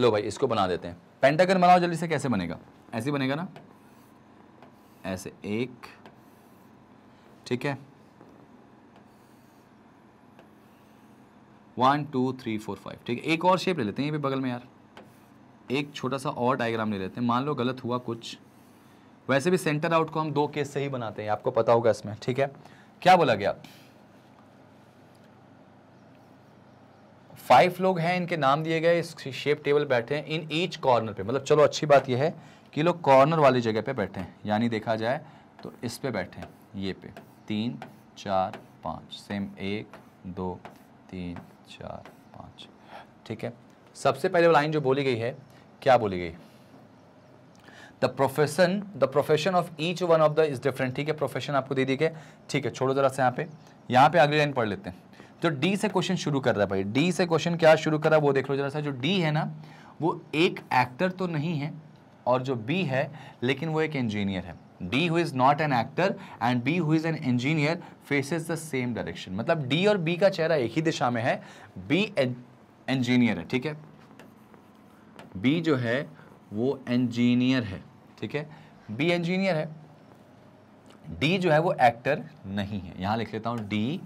लो भाई इसको बना देते हैं पेंटागन बनाओ जल्दी से कैसे बनेगा ऐसे बनेगा ना ऐसे एक ठीक है one two three four five ठीक है एक और शेप ले लेते हैं ये भी बगल में यार एक छोटा सा और डायग्राम ले लेते हैं मान लो गलत हुआ कुछ वैसे भी सेंटर आउट को हम दो केस से ही बनाते हैं आपको पता होगा इसमें ठीक है क्या बोला गया फाइव लोग हैं इनके नाम दिए गए इस शेप टेबल बैठे हैं इन ईच कॉर्नर पे मतलब चलो अच्छी बात यह है कि लोग कॉर्नर वाली जगह पे बैठे हैं यानी देखा जाए तो इस पे बैठे हैं ये पे तीन चार पाँच सेम एक दो तीन चार पाँच ठीक है सबसे पहले लाइन जो बोली गई है क्या बोली गई the profession the profession of each one of the is different ठीक है प्रोफेशन आपको दे दी गए ठीक है छोड़ो जरा से यहाँ पे यहाँ पे अगली लाइन पढ़ लेते हैं तो डी से क्वेश्चन शुरू कर रहा है भाई डी से क्वेश्चन क्या शुरू कर रहा है वो देख लो जरा सा जो डी है ना वो एक एक्टर तो नहीं है और जो बी है लेकिन वो एक इंजीनियर है D who is not an actor and B who is an engineer faces the same direction मतलब डी और बी का चेहरा एक ही दिशा में है बी इंजीनियर है ठीक है बी जो है वो इंजीनियर है ठीक है बी इंजीनियर है डी जो है वो एक्टर नहीं है यहां लिख लेता हूं डी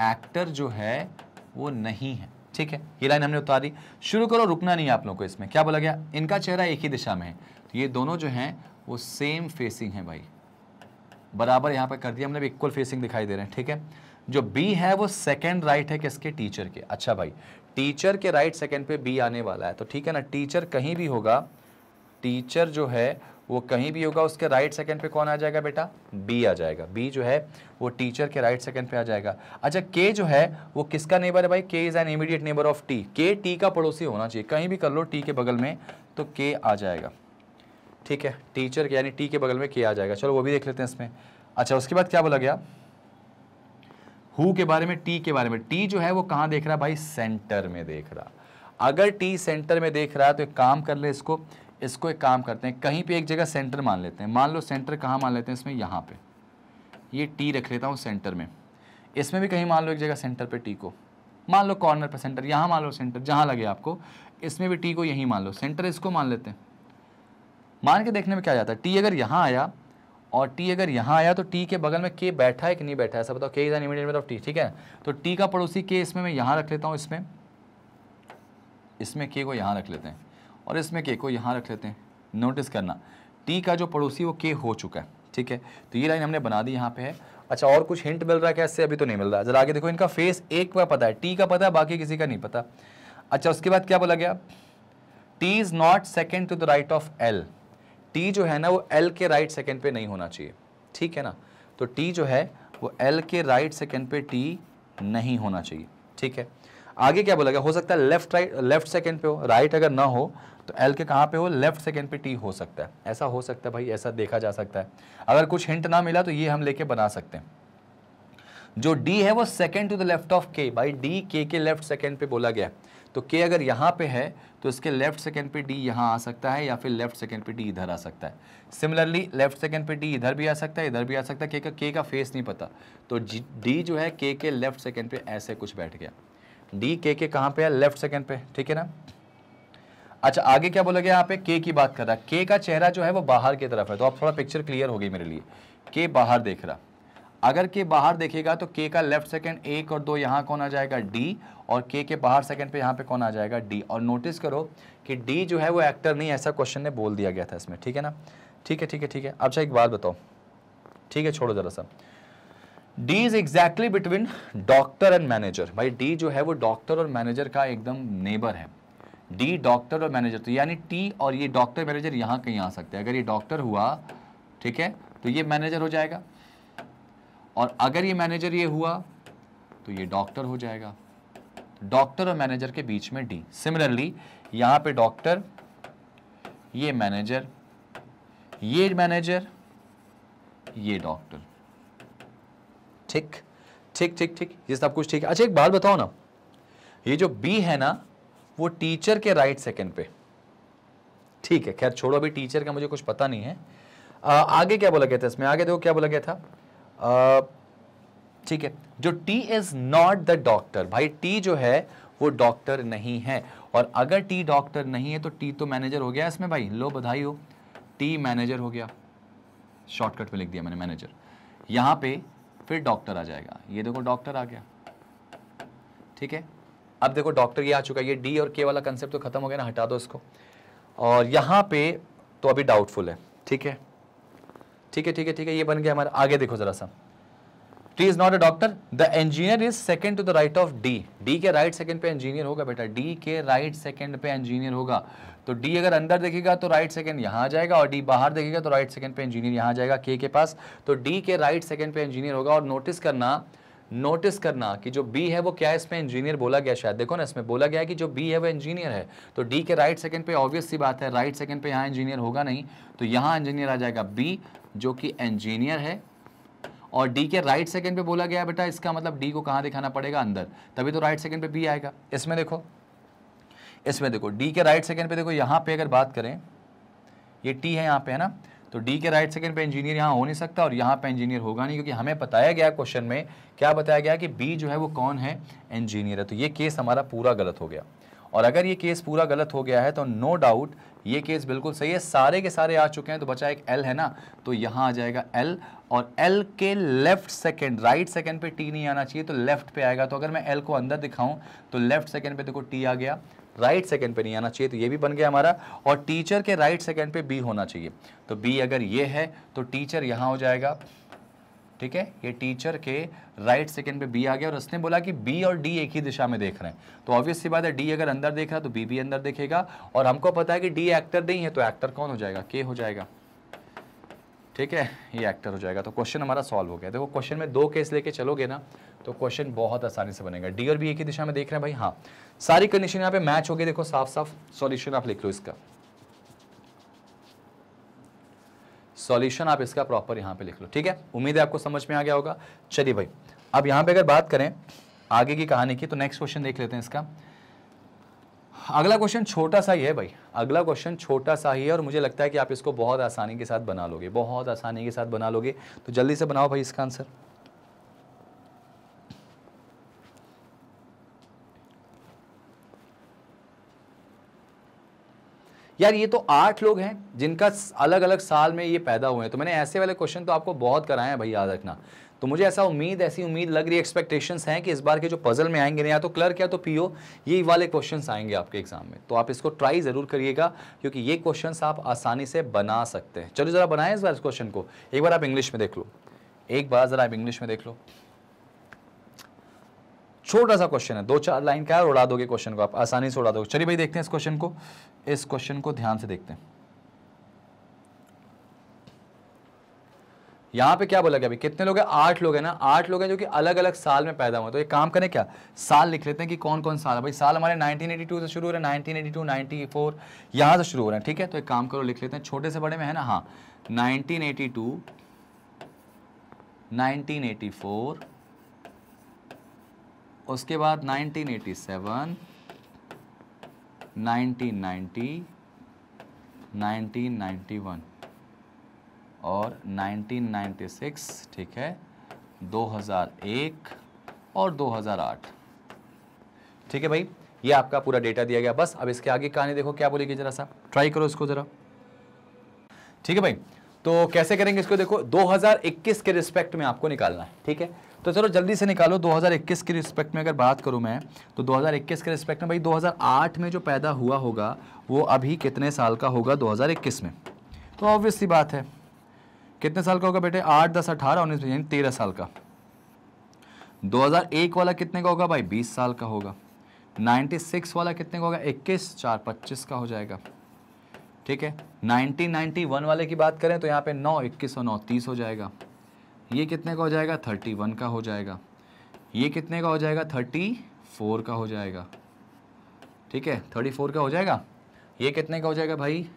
एक्टर जो है वो नहीं है ठीक है ये लाइन हमने उतारी शुरू करो रुकना नहीं आप लोगों को इसमें क्या बोला गया इनका चेहरा एक ही दिशा में है तो ये दोनों जो हैं वो सेम फेसिंग है भाई बराबर यहाँ पर कर दिया हमने भी इक्वल फेसिंग दिखाई दे रहे हैं ठीक है जो बी है वो सेकेंड राइट है किसके टीचर के अच्छा भाई टीचर के राइट सेकेंड पे बी आने वाला है तो ठीक है ना टीचर कहीं भी होगा टीचर जो है वो कहीं भी होगा उसके राइट सेकंड पे कौन आ जाएगा बेटा बी आ जाएगा बी जो है वो टीचर के राइट सेकंड पे आ जाएगा अच्छा के जो है वो किसका नेबर है भाई K is an immediate neighbour of T K T का पड़ोसी होना चाहिए कहीं भी कर लो टी के बगल में तो के आ जाएगा ठीक है टीचर यानी टी के बगल में के आ जाएगा चलो वो भी देख लेते हैं इसमें अच्छा उसके बाद क्या बोला गया हु के बारे में टी के बारे में टी जो है वो कहाँ देख रहा भाई सेंटर में देख रहा अगर टी सेंटर में देख रहा है तो एक काम कर ले इसको इसको एक काम करते हैं कहीं पे एक जगह सेंटर मान लेते हैं मान लो सेंटर कहाँ मान लेते हैं इसमें यहाँ पे ये टी रख लेता हूँ सेंटर में इसमें भी कहीं मान लो एक जगह सेंटर पे टी को मान लो कॉर्नर पर सेंटर यहाँ मान लो सेंटर जहाँ लगे आपको इसमें भी टी को यहीं मान लो सेंटर इसको मान लेते हैं मान के देखने में क्या जाता है टी अगर यहाँ आया और टी अगर यहाँ आया तो टी के बगल में के बैठा है कि नहीं बैठा है ऐसा बताओ के इधर इमीडियट इमीडिएट मतलब टी ठीक है तो टी का पड़ोसी के इसमें मैं यहाँ रख लेता हूँ इसमें इसमें के को यहाँ रख लेते हैं और इसमें के को यहाँ रख लेते हैं नोटिस करना टी का जो पड़ोसी वो के हो चुका है ठीक है तो ये लाइन हमने बना दी यहाँ पे है अच्छा और कुछ हिंट मिल रहा है क्या इससे अभी तो नहीं मिल रहा जरा आगे देखो इनका फेस एक का पता है टी का पता है बाकी किसी का नहीं पता अच्छा उसके बाद क्या बोला गया T is not second to the right of L T जो है ना वो एल के राइट सेकेंड पे नहीं होना चाहिए ठीक है ना तो टी जो है वो एल के राइट सेकेंड पे टी नहीं होना चाहिए ठीक है आगे क्या बोला गया हो सकता है लेफ्ट राइट लेफ्ट सेकेंड पे हो राइट अगर ना हो तो एल के कहाँ पे हो लेफ्ट सेकेंड पे टी हो सकता है ऐसा हो सकता है भाई ऐसा देखा जा सकता है अगर कुछ हिंट ना मिला तो ये हम लेके बना सकते हैं जो डी है वो second to the left of K भाई डी के के लेफ्ट सेकेंड पे बोला गया तो के अगर यहाँ पे है तो इसके लेफ्ट सेकेंड पे डी यहाँ आ सकता है या फिर लेफ्ट सेकेंड पे डी इधर आ सकता है सिमिलरली लेफ्ट सेकेंड पे डी इधर भी आ सकता है इधर भी आ सकता है के का के का फेस नहीं पता तो डी जो है के के लेफ्ट सेकेंड पे ऐसे कुछ बैठ गया डी के के कहाँ पे है लेफ्ट सेकेंड पे ठीक है ना अच्छा आगे क्या बोला गया यहाँ पे के की बात कर रहा है के का चेहरा जो है वो बाहर की तरफ है तो आप थोड़ा पिक्चर क्लियर होगी मेरे लिए के बाहर देख रहा अगर के बाहर देखेगा तो के का लेफ्ट सेकंड एक और दो यहाँ कौन आ जाएगा डी और के के बाहर सेकंड पे यहाँ पे कौन आ जाएगा डी और नोटिस करो कि डी जो है वो एक्टर नहीं ऐसा क्वेश्चन ने बोल दिया गया था इसमें ठीक है ना ठीक है ठीक है ठीक है अच्छा एक बात बताओ ठीक है छोड़ो जरा सा D is exactly between doctor and manager भाई डी जो है वो डॉक्टर और मैनेजर का एकदम नेबर है डी डॉक्टर और मैनेजर तो यानी टी और ये डॉक्टर मैनेजर यहाँ कहीं आ सकते हैं अगर ये डॉक्टर हुआ ठीक है तो ये मैनेजर हो जाएगा और अगर ये मैनेजर ये हुआ तो ये डॉक्टर हो जाएगा डॉक्टर और मैनेजर के बीच में डी सिमिलरली यहाँ पे डॉक्टर ये मैनेजर ये मैनेजर ये डॉक्टर ठीक ठीक ठीक ठीक ये सब कुछ ठीक है अच्छा एक बात बताओ ना ये जो बी है ना वो टीचर के राइट सेकंड पे ठीक है खैर छोड़ो अभी टीचर का मुझे कुछ पता नहीं है आ, आगे क्या बोला गया था इसमें आगे देखो क्या बोला गया था ठीक है जो T is not the doctor भाई टी जो है वो डॉक्टर नहीं है और अगर टी डॉक्टर नहीं है तो टी तो मैनेजर हो गया इसमें भाई लो बधाई हो टी मैनेजर हो गया शॉर्टकट में लिख दिया मैंने मैनेजर यहां पे फिर डॉक्टर आ जाएगा ये देखो डॉक्टर आ गया ठीक है अब देखो डॉक्टर ये आ चुका है ये डी और के वाला कंसेप्ट तो खत्म हो गया ना हटा दो इसको और यहाँ पे तो अभी डाउटफुल है ठीक है ठीक है ठीक है ठीक है ये बन गया हमारा आगे देखो जरा सा T is not a doctor the engineer is second to the right of D D के राइट सेकंड पे इंजीनियर होगा बेटा डी के राइट सेकंड पे इंजीनियर होगा तो डी अगर अंदर देखेगा तो राइट सेकंड यहाँ आ जाएगा और डी बाहर देखेगा तो राइट सेकंड पे इंजीनियर यहाँ आ जाएगा के के पास तो डी के राइट सेकेंड पे इंजीनियर होगा और नोटिस करना नोटिस करना कि जो बी है वो क्या है इसमें इंजीनियर बोला गया शायद देखो ना इसमें बोला गया है कि जो बी है वो इंजीनियर है तो डी के राइट सेकंड पे ऑब्वियस सी बात है राइट सेकंड पे यहाँ इंजीनियर होगा नहीं तो यहाँ इंजीनियर आ जाएगा बी जो कि इंजीनियर है और डी के राइट सेकंड पे बोला गया बेटा इसका मतलब डी को कहाँ दिखाना पड़ेगा अंदर तभी तो राइट सेकंड पे बी आएगा इसमें देखो इसमें देखो डी के राइट सेकंड पे देखो यहाँ पर अगर बात करें ये टी है यहाँ पर है ना तो डी के राइट सेकंड पे इंजीनियर यहाँ हो नहीं सकता और यहाँ पे इंजीनियर होगा नहीं क्योंकि हमें बताया गया क्वेश्चन में क्या बताया गया कि बी जो है वो कौन है इंजीनियर है तो ये केस हमारा पूरा गलत हो गया और अगर ये केस पूरा गलत हो गया है तो नो डाउट ये केस बिल्कुल सही है सारे के सारे आ चुके हैं तो बचा एक एल है ना तो यहाँ आ जाएगा एल और एल के लेफ्ट सेकेंड राइट सेकेंड पर टी नहीं आना चाहिए तो लेफ्ट पे आएगा तो अगर मैं एल को अंदर दिखाऊँ तो लेफ्ट सेकेंड पर देखो टी आ गया राइट सेकेंड पे नहीं आना चाहिए तो ये भी बन गया हमारा और टीचर के राइट सेकेंड पे बी होना चाहिए तो बी अगर ये है तो टीचर यहाँ हो जाएगा ठीक है ये टीचर के राइट सेकेंड पे बी आ गया और उसने बोला कि बी और डी एक ही दिशा में देख रहे हैं तो ऑब्वियस सी बात है डी अगर अंदर देख रहा है तो बी भी अंदर देखेगा और हमको पता है कि डी एक्टर नहीं है तो एक्टर कौन हो जाएगा के हो जाएगा ठीक है ये एक्टर हो जाएगा तो क्वेश्चन हमारा सॉल्व हो गया देखो क्वेश्चन में दो केस लेके चलोगे ना तो क्वेश्चन बहुत आसानी से बनेगा डी और बी एक ही दिशा में देख रहे हैं भाई हाँ सारी कंडीशन यहाँ पे मैच हो गई देखो साफ साफ सॉल्यूशन आप लिख लो इसका सॉल्यूशन आप इसका प्रॉपर यहाँ पे लिख लो ठीक है उम्मीद है आपको समझ में आ गया होगा चलिए भाई अब यहाँ पे अगर बात करें आगे की कहानी की तो नेक्स्ट क्वेश्चन देख लेते हैं इसका अगला क्वेश्चन छोटा सा ही है भाई अगला क्वेश्चन छोटा सा ही है और मुझे लगता है कि आप इसको बहुत आसानी के साथ बना लोगे बहुत आसानी के साथ बना लोगे तो जल्दी से बनाओ भाई इसका आंसर यार ये तो आठ लोग हैं जिनका अलग अलग साल में ये पैदा हुए हैं तो मैंने ऐसे वाले क्वेश्चन तो आपको बहुत कराए हैं भाई याद रखना तो मुझे ऐसा उम्मीद ऐसी उम्मीद लग रही एक्सपेक्टेशंस हैं कि इस बार के जो पजल में आएंगे या तो क्लर्क या तो पीओ ये वाले क्वेश्चंस आएंगे आपके एग्जाम में तो आप इसको ट्राई ज़रूर करिएगा क्योंकि ये क्वेश्चंस आप आसानी से बना सकते हैं चलो ज़रा बनाएं इस बार इस क्वेश्चन को एक बार आप इंग्लिश में देख लो एक बार ज़रा आप इंग्लिश में देख लो छोटा सा क्वेश्चन है दो चार लाइन का है उड़ा दोगे क्वेश्चन को आप आसानी से उड़ा दोगे चलिए भाई देखते हैं इस क्वेश्चन को इस क्वेश्चन को ध्यान से देखते हैं यहाँ पे क्या बोला गया अभी कितने लोग हैं आठ लोग हैं ना आठ लोग हैं जो कि अलग अलग साल में पैदा हुए तो एक काम करें क्या साल लिख लेते हैं कि कौन कौन साल है भाई साल हमारे 1982 से शुरू हो रहे हैं 1982 94 यहाँ से शुरू हो रहे हैं ठीक है तो एक काम करो लिख लेते हैं छोटे से बड़े में है ना हाँ नाइनटीन एटी टू उसके बाद नाइनटीन 1987 1990 1991 और 1996 ठीक है 2001 और 2008 ठीक है भाई ये आपका पूरा डेटा दिया गया बस अब इसके आगे कहानी देखो क्या बोलेगी जरा सा ट्राई करो इसको जरा ठीक है भाई तो कैसे करेंगे इसको देखो 2021 के रिस्पेक्ट में आपको निकालना है ठीक है तो चलो जल्दी से निकालो 2021 के रिस्पेक्ट में अगर बात करूं मैं तो 2021 के रिस्पेक्ट में भाई 2008 में जो पैदा हुआ होगा वो अभी कितने साल का होगा 2021 में तो ऑब्वियसली बात है कितने साल का होगा बेटे आठ दस अठारह उन्नीस यानी तेरह साल का 2001 वाला कितने का होगा भाई 20 साल का होगा 96 वाला कितने का होगा 21 चार पच्चीस का हो जाएगा ठीक है 1991 वाले की बात करें तो यहाँ पे 9 21 और 9 30 हो जाएगा ये कितने का हो जाएगा 31 का हो जाएगा ये कितने का हो जाएगा 34 का हो जाएगा ठीक है 34 का हो जाएगा ये कितने का हो जाएगा भाई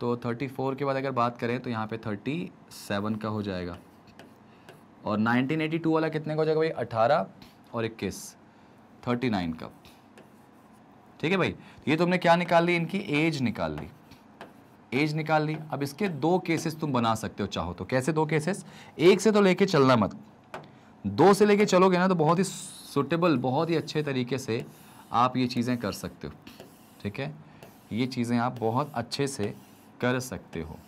तो 34 के बाद अगर बात करें तो यहाँ पे 37 का हो जाएगा और 1982 वाला कितने का हो जाएगा भाई 18 और 21 39 का ठीक है भाई तो ये तुमने तो क्या निकाल ली इनकी एज निकाल ली एज निकाल ली अब इसके दो केसेस तुम बना सकते हो चाहो तो कैसे दो केसेस एक से तो लेके चलना मत दो से लेके चलोगे ना तो बहुत ही सुटेबल बहुत ही अच्छे तरीके से आप ये चीज़ें कर सकते हो ठीक है ये चीज़ें आप बहुत अच्छे से कर सकते हो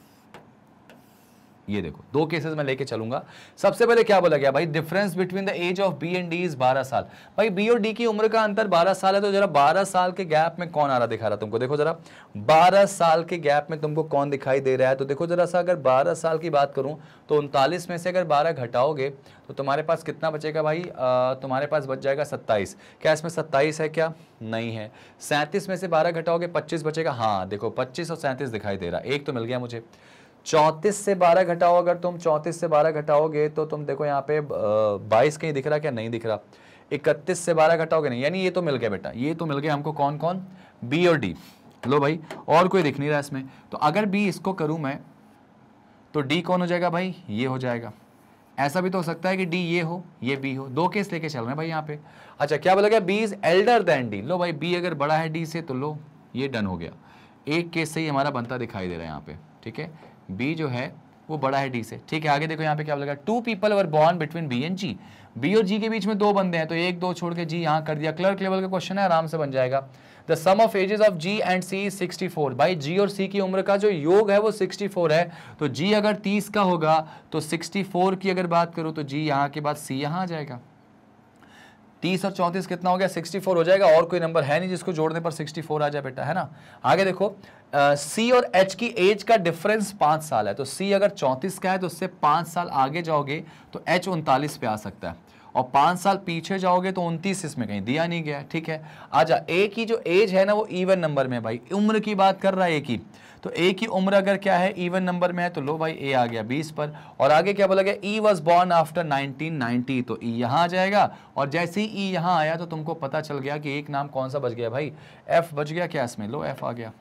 ये देखो दो केसेस मैं लेके चलूंगा सबसे पहले क्या बोला गया भाई difference between the age of B and D is 12 साल भाई बी और डी की उम्र का अंतर 12 साल है तो जरा 12 साल के गैप में कौन आ रहा दिखा रहा तुमको देखो जरा 12 साल के गैप में तुमको कौन दिखाई दे रहा है तो देखो जरा सा अगर 12 साल की बात करूं तो उनतालीस में से अगर बारह घटाओगे तो तुम्हारे पास कितना बचेगा भाई आ, तुम्हारे पास बच जाएगा सत्ताईस क्या इसमें सत्ताईस है क्या नहीं है सैंतीस में से बारह घटाओगे पच्चीस बचेगा हाँ देखो पच्चीस और सैंतीस दिखाई दे रहा एक तो मिल गया मुझे 34 से बारह घटाओ अगर तुम चौंतीस से बारह घटाओगे तो तुम देखो यहाँ पे बाईस कहीं दिख रहा क्या नहीं दिख रहा इकतीस से बारह घटाओगे नहीं यानी ये तो मिल गया बेटा ये तो मिल गया हमको कौन कौन बी और डी लो भाई और कोई दिख नहीं रहा इसमें तो अगर बी इसको करूँ मैं तो डी कौन हो जाएगा भाई ये हो जाएगा ऐसा भी तो हो सकता है कि डी ये हो ये बी हो दो केस लेके चल रहे हैं भाई यहाँ पे अच्छा क्या बोला गया B is elder than D लो भाई बी अगर बड़ा है डी से तो लो ये डन हो गया एक केस से ही हमारा बनता दिखाई दे रहा है यहाँ पे ठीक है बी जो है वो बड़ा है डी से ठीक है आगे देखो यहाँ पे क्या लगा two people were born between B and G B और जी के बीच में दो बंदे हैं तो एक दो छोड़ के जी यहाँ कर दिया क्लर्क लेवल का क्वेश्चन है आराम से बन जाएगा the sum of ages of G and C sixty four भाई जी और सी की उम्र का जो योग है वो सिक्सटी फोर है तो जी अगर तीस का होगा तो सिक्सटी फोर की अगर बात करूँ तो जी यहाँ के बाद सी यहाँ आ जाएगा तीस और चौंतीस कितना हो गया सिक्सटी फोर हो जाएगा और कोई नंबर है नहीं जिसको जोड़ने पर सिक्सटी फोर आ जाए बेटा है ना आगे देखो सी और एच की एज का डिफरेंस पाँच साल है तो सी अगर चौंतीस का है तो उससे पाँच साल आगे जाओगे तो एच उनतालीस पे आ सकता है और पाँच साल पीछे जाओगे तो उनतीस इसमें कहीं दिया नहीं गया ठीक है आजा ए की जो एज है ना वो इवन नंबर में भाई उम्र की बात कर रहा है ए की तो ए की उम्र अगर क्या है इवन नंबर में है तो लो भाई ए आ गया बीस पर और आगे क्या बोला गया E was born after nineteen तो ई e यहाँ आ जाएगा और जैसे ही ई e यहाँ आया तो तुमको पता चल गया कि एक नाम कौन सा बच गया भाई एफ बच गया क्या इसमें लो एफ आ गया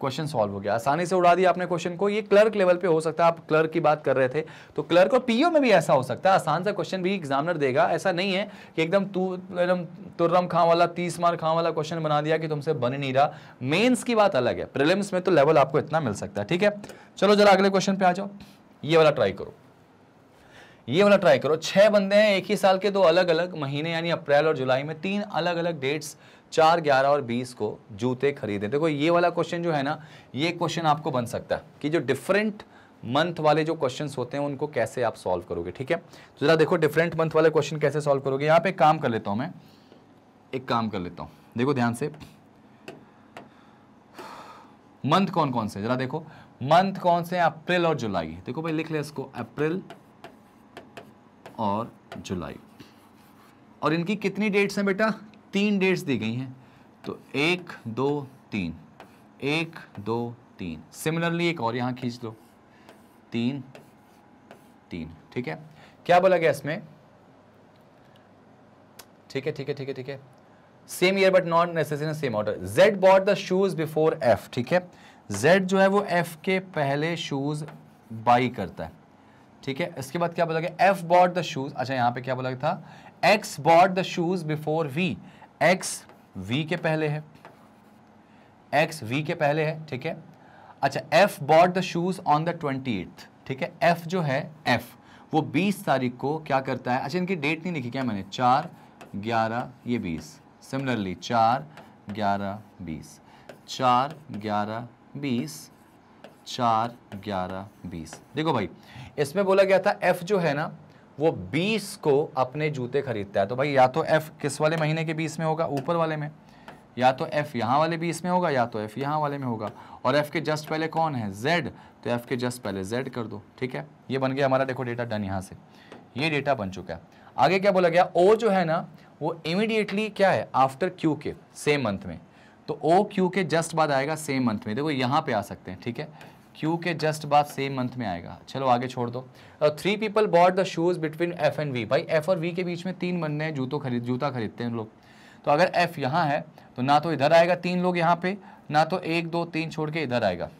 क्वेश्चन सॉल्व हो गया आसानी से उड़ा दिया आपने क्वेश्चन को ये क्लर्क लेवल पे हो सकता है आप क्लर्क की बात कर रहे थे तो क्लर्क और पीओ में भी ऐसा हो सकता है आसान सा क्वेश्चन भी एग्जामिनर देगा ऐसा नहीं है कि एकदम तू एकदम तुर्रम खां वाला तीस मार खां वाला क्वेश्चन बना दिया कि तुमसे बन नहीं रहा मेन्स की बात अलग है प्रिलिम्स में तो लेवल आपको इतना मिल सकता है ठीक है चलो जरा अगले क्वेश्चन पे आ जाओ ये वाला ट्राई करो ये वाला ट्राई करो छह बंदे हैं एक ही साल के दो अलग अलग महीने यानी अप्रैल और जुलाई में तीन अलग अलग डेट्स चार ग्यारह और बीस को जूते खरीदें देखो ये वाला क्वेश्चन जो है ना ये क्वेश्चन आपको बन सकता है कि जो डिफरेंट मंथ वाले जो क्वेश्चन होते हैं उनको कैसे आप सॉल्व करोगे ठीक है तो ज़रा देखो डिफरेंट मंथ वाले क्वेश्चन कैसे सॉल्व करोगे यहाँ पे एक काम कर लेता हूँ मैं एक काम कर लेता हूँ देखो ध्यान से मंथ कौन कौन से जरा देखो मंथ कौन से अप्रैल और जुलाई देखो भाई लिख ले इसको अप्रैल और जुलाई और इनकी कितनी डेट्स हैं बेटा तीन डेट्स दी गई हैं तो एक दो तीन एक दो तीन सिमिलरली एक और यहाँ खींच दो तीन तीन ठीक है क्या बोला गया इसमें ठीक है ठीक है ठीक है ठीक है same year but not necessary same order Z bought the shoes before F ठीक है जेड जो है वो एफ के पहले शूज बाई करता है ठीक है इसके बाद क्या बोला गया एफ बॉट द शूज अच्छा यहाँ पे क्या बोला गया था X bought the shoes before V X V के पहले है एक्स वी के पहले है ठीक है अच्छा F bought the shoes on the twenty ठीक है एफ जो है एफ वो बीस तारीख को क्या करता है अच्छा इनकी डेट नहीं लिखी क्या मैंने चार ग्यारह ये बीस सिमिलरली चार ग्यारह बीस चार ग्यारह बीस चार ग्यारह बीस देखो भाई इसमें बोला गया था एफ जो है ना वो 20 को अपने जूते खरीदता है तो भाई या तो एफ़ किस वाले महीने के बीस में होगा ऊपर वाले में या तो एफ़ यहाँ वाले बीस में होगा या तो एफ़ यहाँ वाले में होगा और एफ़ के जस्ट पहले कौन है जेड तो एफ़ के जस्ट पहले जेड कर दो ठीक है ये बन गया हमारा देखो डेटा डन यहाँ से ये डेटा बन चुका है आगे क्या बोला गया ओ जो है ना वो इमिडिएटली क्या है आफ्टर क्यू के सेम मंथ में तो ओ क्यू के जस्ट बाद आएगा सेम मंथ में देखो यहाँ पे आ सकते हैं ठीक है क्यू के जस्ट बाद सेम मंथ में आएगा चलो आगे छोड़ दो three people bought the shoes between F and V भाई एफ और वी के बीच में तीन हैं जूतों खरीद जूता खरीदते हैं लोग तो अगर एफ यहाँ है तो ना तो इधर आएगा तीन लोग यहाँ पे ना तो एक दो तीन छोड़ के इधर आएगा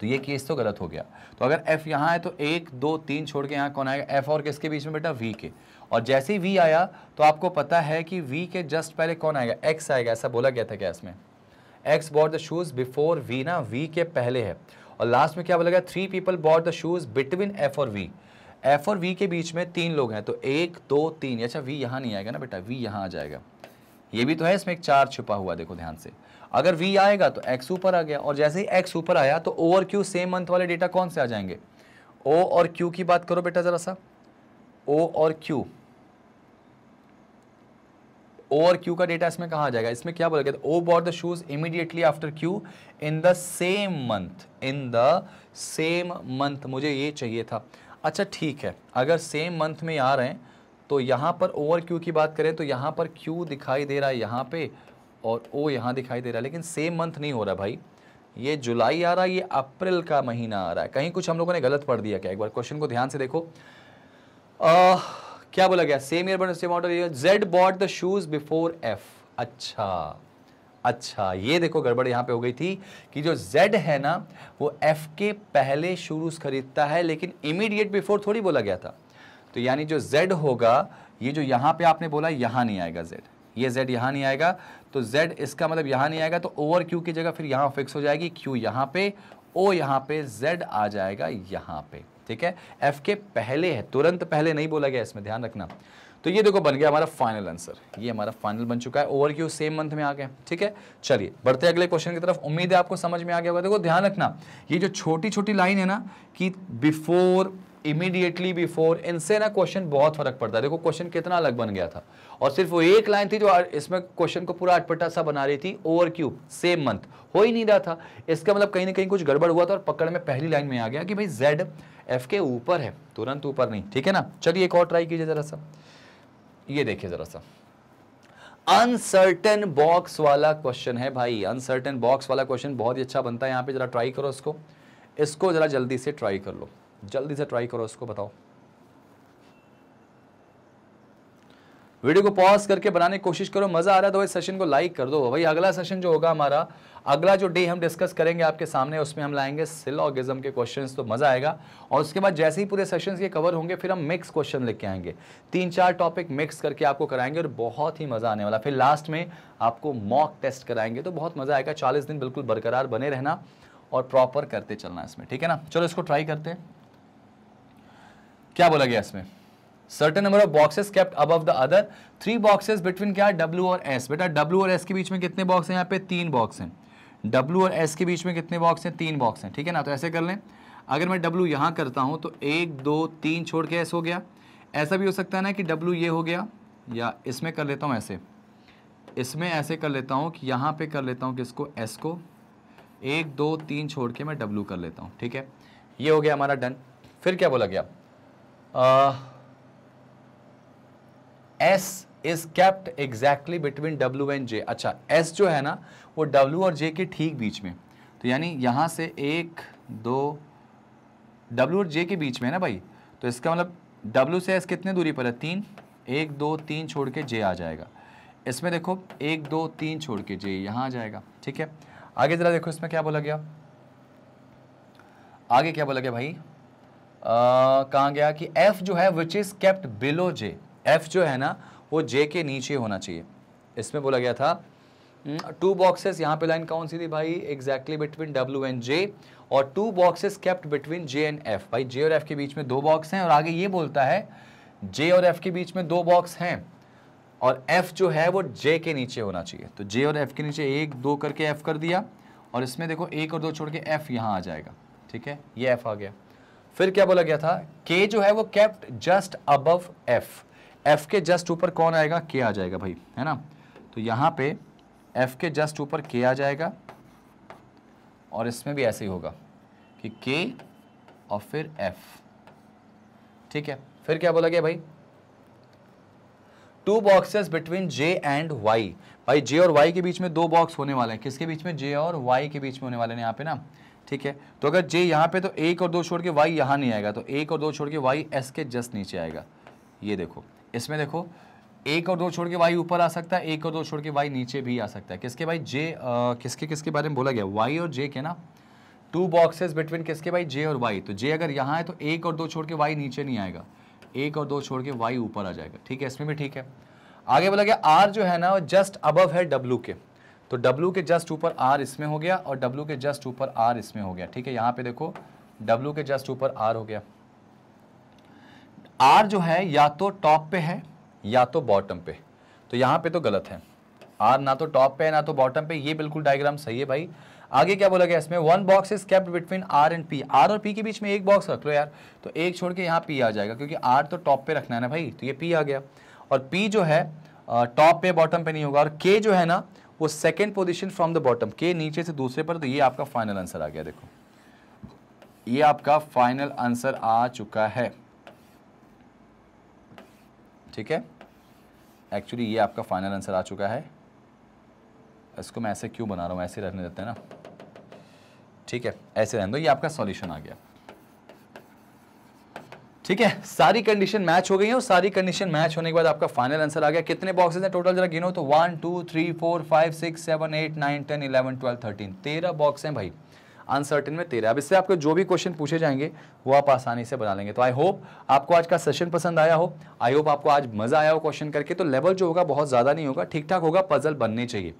तो ये केस तो गलत हो गया तो अगर एफ यहाँ है तो एक दो तीन छोड़ के यहाँ कौन आएगा एफ और किसके बीच में बेटा वी के और जैसे ही वी आया तो आपको पता है कि वी के जस्ट पहले कौन आएगा एक्स आएगा ऐसा बोला गया था क्या इसमें X bought the shoes before V ना वी के पहले है और लास्ट में क्या बोला गया three people bought the shoes between F और वी एफ और वी के बीच में तीन लोग हैं तो एक दो तीन अच्छा वी यहाँ नहीं आएगा ना बेटा वी यहाँ आ जाएगा ये भी तो है इसमें एक चार छुपा हुआ देखो ध्यान से अगर वी आएगा तो एक्स ऊपर आ गया और जैसे ही एक्स ऊपर आया तो ओ और क्यू सेम मंथ वाले डेटा कौन से आ जाएंगे ओ और क्यू की बात करो बेटा ज़रा सा ओ और क्यू ओ और क्यू का डेटा इसमें कहाँ जाएगा इसमें क्या बोला गया O bought the shoes immediately after Q in the same month in the same month मुझे ये चाहिए था अच्छा ठीक है अगर सेम मंथ में आ रहे हैं तो यहाँ पर ओ और क्यू की बात करें तो यहाँ पर क्यू दिखाई दे रहा है यहाँ पे और ओ यहाँ दिखाई दे रहा है लेकिन सेम मंथ नहीं हो रहा भाई ये जुलाई आ रहा है ये अप्रैल का महीना आ रहा है कहीं कुछ हम लोगों ने गलत पढ़ दिया क्या एक बार क्वेश्चन को ध्यान से देखो आ, क्या बोला गया same year but same out Z bought the shoes before F अच्छा अच्छा ये देखो गड़बड़ यहाँ पे हो गई थी कि जो Z है ना वो F के पहले शूज खरीदता है लेकिन इमीडिएट बिफोर थोड़ी बोला गया था तो यानी जो Z होगा ये जो यहाँ पे आपने बोला यहाँ नहीं आएगा Z ये Z यहाँ नहीं आएगा तो Z इसका मतलब यहाँ नहीं आएगा तो ओवर क्यू की जगह फिर यहाँ फिक्स हो जाएगी क्यू यहाँ पे ओ यहाँ पे Z आ जाएगा यहाँ पे ठीक है एफ के पहले है तुरंत पहले नहीं बोला गया इसमें ध्यान रखना तो ये देखो बन गया हमारा फाइनल आंसर ये हमारा फाइनल बन चुका है ओवर क्यू सेम मंथ में आ गया ठीक है चलिए बढ़ते अगले क्वेश्चन की तरफ उम्मीद है आपको समझ में आ गया होगा देखो ध्यान रखना ये जो छोटी छोटी लाइन है ना कि बिफोर इमीडिएटली बिफोर इनसे ना क्वेश्चन बहुत फर्क पड़ता है देखो क्वेश्चन कितना अलग बन गया था और सिर्फ वो एक लाइन थी जो इसमें क्वेश्चन को पूरा अटपटा सा बना रही थी ओवर क्यूब सेम मंथ हो ही नहीं रहा था इसका मतलब कहीं ना कहीं कुछ गड़बड़ हुआ था और पकड़ में पहली लाइन में आ गया कि भाई जेड एफ के ऊपर है तुरंत ऊपर नहीं ठीक है ना चलिए एक और ट्राई कीजिए जरा सा ये देखिए जरा सा अनसर्टन बॉक्स वाला क्वेश्चन है भाई अनसर्टन बॉक्स वाला क्वेश्चन बहुत ही अच्छा बनता है यहाँ पे जरा ट्राई करो इसको इसको जरा जल्दी से ट्राई कर लो जल्दी से ट्राई करो इसको बताओ वीडियो को पॉज करके बनाने की कोशिश करो मज़ा आ रहा है तो इस सेशन को लाइक कर दो भाई अगला सेशन जो होगा हमारा अगला जो डे हम डिस्कस करेंगे आपके सामने उसमें हम लाएंगे सिलॉगिज्म के क्वेश्चंस तो मज़ा आएगा और उसके बाद जैसे ही पूरे सेशंस के कवर होंगे फिर हम मिक्स क्वेश्चन लेके आएंगे तीन चार टॉपिक मिक्स करके आपको कराएंगे और बहुत ही मज़ा आने वाला फिर लास्ट में आपको मॉक टेस्ट कराएंगे तो बहुत मज़ा आएगा चालीस दिन बिल्कुल बरकरार बने रहना और प्रॉपर करते चलना इसमें ठीक है ना चलो इसको ट्राई करते हैं क्या बोला गया इसमें certain number of boxes kept अब the other three boxes between क्या डब्ल्यू और एस बेटा डब्ल्यू और एस के बीच में कितने बॉक्स हैं यहाँ पे तीन बॉक्स हैं डब्ल्यू और एस के बीच में कितने बॉक्स हैं तीन बॉक्स हैं ठीक है ना तो ऐसे कर लें अगर मैं डब्ल्यू यहाँ करता हूँ तो एक दो तीन छोड़ के एस हो गया ऐसा भी हो सकता है ना कि डब्ल्यू ये हो गया या इसमें कर लेता हूँ ऐसे इसमें ऐसे कर लेता हूँ कि यहाँ पे कर लेता हूँ किसको एस को एक दो तीन छोड़ के मैं डब्ल्यू कर लेता हूँ ठीक है ये हो गया हमारा डन फिर क्या बोला गया S is kept exactly between W and J अच्छा एस जो है ना वो डब्ल्यू और जे के ठीक बीच में तो यानी यहां से एक दो डब्ल्यू और जे के बीच में है ना भाई तो इसका मतलब डब्ल्यू से एस कितने दूरी पर है तीन एक दो तीन छोड़ के जे आ जाएगा इसमें देखो एक दो तीन छोड़ के जे यहां आ जाएगा ठीक है आगे ज़रा देखो इसमें क्या बोला गया आगे क्या बोला गया भाई कहा गया कि एफ जो है which is kept below J F जो है ना वो जे के नीचे होना चाहिए इसमें बोला गया था टू हम्म, बॉक्सेस यहाँ पे लाइन कौन सी थी भाई exactly between W and J और two boxes kept between J and F भाई जे और एफ के बीच में दो बॉक्स हैं और आगे ये बोलता है जे और एफ के बीच में दो बॉक्स हैं और एफ जो है वो जे के नीचे होना चाहिए तो जे और एफ के नीचे एक दो करके एफ कर दिया और इसमें देखो एक और दो छोड़ के एफ यहाँ आ जाएगा ठीक है ये एफ आ गया फिर क्या बोला गया था के जो है वो kept just above F F के जस्ट ऊपर कौन आएगा के आ जाएगा भाई है ना तो यहां पे एफ के जस्ट ऊपर के आ जाएगा और इसमें भी ऐसे ही होगा कि के और फिर एफ ठीक है फिर क्या बोला गया भाई two boxes between J and Y भाई जे और वाई के बीच में दो बॉक्स होने वाले हैं किसके बीच में जे और वाई के बीच में होने वाले हैं यहाँ पे ना ठीक है तो अगर जे यहाँ पे तो एक और दो छोड़ के वाई यहाँ नहीं आएगा तो एक और दो छोड़ के वाई एस के जस्ट नीचे आएगा ये देखो इसमें देखो एक और दो छोड़ के वाई ऊपर आ सकता है एक और दो छोड़ के वाई नीचे भी आ सकता है किसके भाई जे आ, किसके किसके बारे में बोला गया वाई और जे के ना टू बॉक्सेस बिटवीन किसके भाई जे और वाई तो जे अगर यहाँ है तो एक और दो छोड़ के वाई नीचे नहीं आएगा एक और दो छोड़ के वाई ऊपर आ जाएगा ठीक है इसमें भी ठीक है आगे बोला गया आर जो है ना जस्ट अबव है डब्ल्यू के तो W के जस्ट ऊपर R इसमें हो गया और W के जस्ट ऊपर R इसमें हो गया ठीक है यहाँ पे देखो W के जस्ट ऊपर R हो गया R जो है या तो टॉप पे है या तो बॉटम पे तो यहाँ पे तो गलत है R ना तो टॉप पे है ना तो बॉटम पे ये बिल्कुल डायग्राम सही है भाई आगे क्या बोला गया इसमें one box is kept between R and P R और पी के बीच में एक बॉक्स रख लो यार तो एक छोड़ के यहाँ पी आ जाएगा क्योंकि आर तो टॉप पे रखना है ना भाई तो ये पी आ गया और पी जो है टॉप पे बॉटम पे नहीं होगा और के जो है ना वो second position from the bottom के नीचे से दूसरे पर तो ये आपका फाइनल आंसर आ गया देखो ये आपका फाइनल आंसर आ चुका है ठीक है एक्चुअली ये आपका फाइनल आंसर आ चुका है इसको मैं ऐसे क्यों बना रहा हूँ ऐसे रहने देते हैं ना ठीक है ऐसे रहने दो ये आपका सॉल्यूशन आ गया ठीक है सारी कंडीशन मैच हो गई है और सारी कंडीशन मैच होने के बाद आपका फाइनल आंसर आ गया कितने बॉक्सेस हैं टोटल जरा गिनो तो one two three four five six seven eight nine ten eleven twelve thirteen तेरह बॉक्स हैं भाई अनसर्टिन में तेरह अब इससे आपको जो भी क्वेश्चन पूछे जाएंगे वो आप आसानी से बना लेंगे तो आई होप आपको आज का सेशन पसंद आया हो आई होप आपको आज मज़ा आया हो क्वेश्चन करके तो लेवल जो होगा बहुत ज़्यादा नहीं होगा ठीक ठाक होगा पजल बनने चाहिए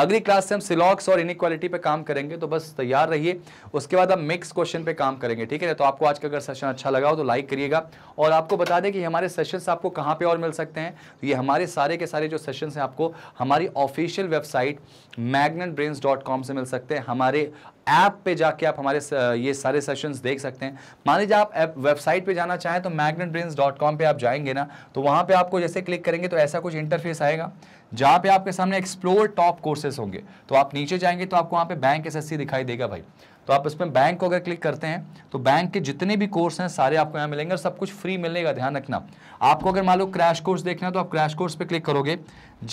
अगली क्लास से हम सिलॉक्स और इनक्वालिटी पे काम करेंगे तो बस तैयार रहिए उसके बाद हम मिक्स क्वेश्चन पे काम करेंगे ठीक है तो आपको आज का अगर सेशन अच्छा लगा हो तो लाइक करिएगा और आपको बता दें कि हमारे सेशंस आपको कहाँ पे और मिल सकते हैं तो ये हमारे सारे के सारे जो सेशन हैं आपको हमारी ऑफिशियल वेबसाइट मैगनेट से मिल सकते हैं हमारे ऐप पे जाके आप हमारे ये सारे सेशंस देख सकते हैं मान लीजिए आप वेबसाइट पे जाना चाहें तो मैगनेट पे आप जाएंगे ना तो वहाँ पे आपको जैसे क्लिक करेंगे तो ऐसा कुछ इंटरफेस आएगा जहाँ पे आपके सामने एक्सप्लोर टॉप कोर्सेज होंगे तो आप नीचे जाएंगे तो आपको वहाँ पे बैंक एस दिखाई देगा भाई तो आप इसमें बैंक को अगर क्लिक करते हैं तो बैंक के जितने भी कोर्स हैं सारे आपको यहाँ मिलेंगे और सब कुछ फ्री मिलेगा ध्यान रखना आपको अगर मान लो क्रैश कोर्स देखना है तो आप क्रैश कोर्स पर क्लिक करोगे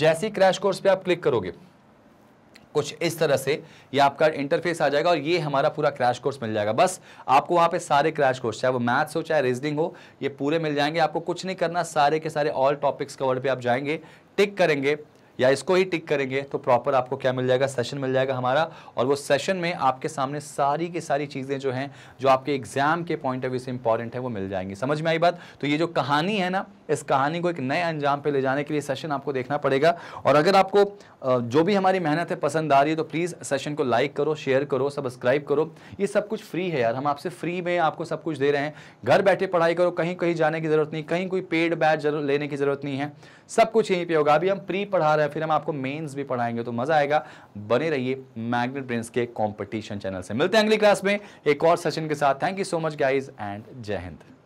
जैसे ही क्रैश कोर्स पर आप क्लिक करोगे कुछ इस तरह से ये आपका इंटरफेस आ जाएगा और ये हमारा पूरा क्रैश कोर्स मिल जाएगा बस आपको वहाँ पे सारे क्रैश कोर्स चाहे वो मैथ्स हो चाहे रीजनिंग हो ये पूरे मिल जाएंगे आपको कुछ नहीं करना सारे के सारे ऑल टॉपिक्स कवर्ड पे आप जाएंगे टिक करेंगे या इसको ही टिक करेंगे तो प्रॉपर आपको क्या मिल जाएगा सेशन मिल जाएगा हमारा और वो सेशन में आपके सामने सारी की सारी चीज़ें जो हैं जो आपके एग्जाम के पॉइंट ऑफ व्यू से इंपॉर्टेंट है वो मिल जाएंगी समझ में आई बात तो ये जो कहानी है ना इस कहानी को एक नए अंजाम पे ले जाने के लिए सेशन आपको देखना पड़ेगा और अगर आपको जो भी हमारी मेहनत है पसंद आ रही है तो प्लीज़ सेशन को लाइक करो शेयर करो सब्सक्राइब करो ये सब कुछ फ्री है यार हम आपसे फ्री में आपको सब कुछ दे रहे हैं घर बैठे पढ़ाई करो कहीं कहीं जाने की ज़रूरत नहीं कहीं कोई पेड बैच लेने की ज़रूरत नहीं है सब कुछ यहीं पर होगा अभी हम प्री पढ़ा रहे हैं फिर हम आपको मेन्स भी पढ़ाएंगे तो मज़ा आएगा बने रहिए मैग्नेट ब्रेंस के कॉम्पिटिशन चैनल से मिलते हैं अगली क्लास में एक और सेशन के साथ thank you so much guys and जय हिंद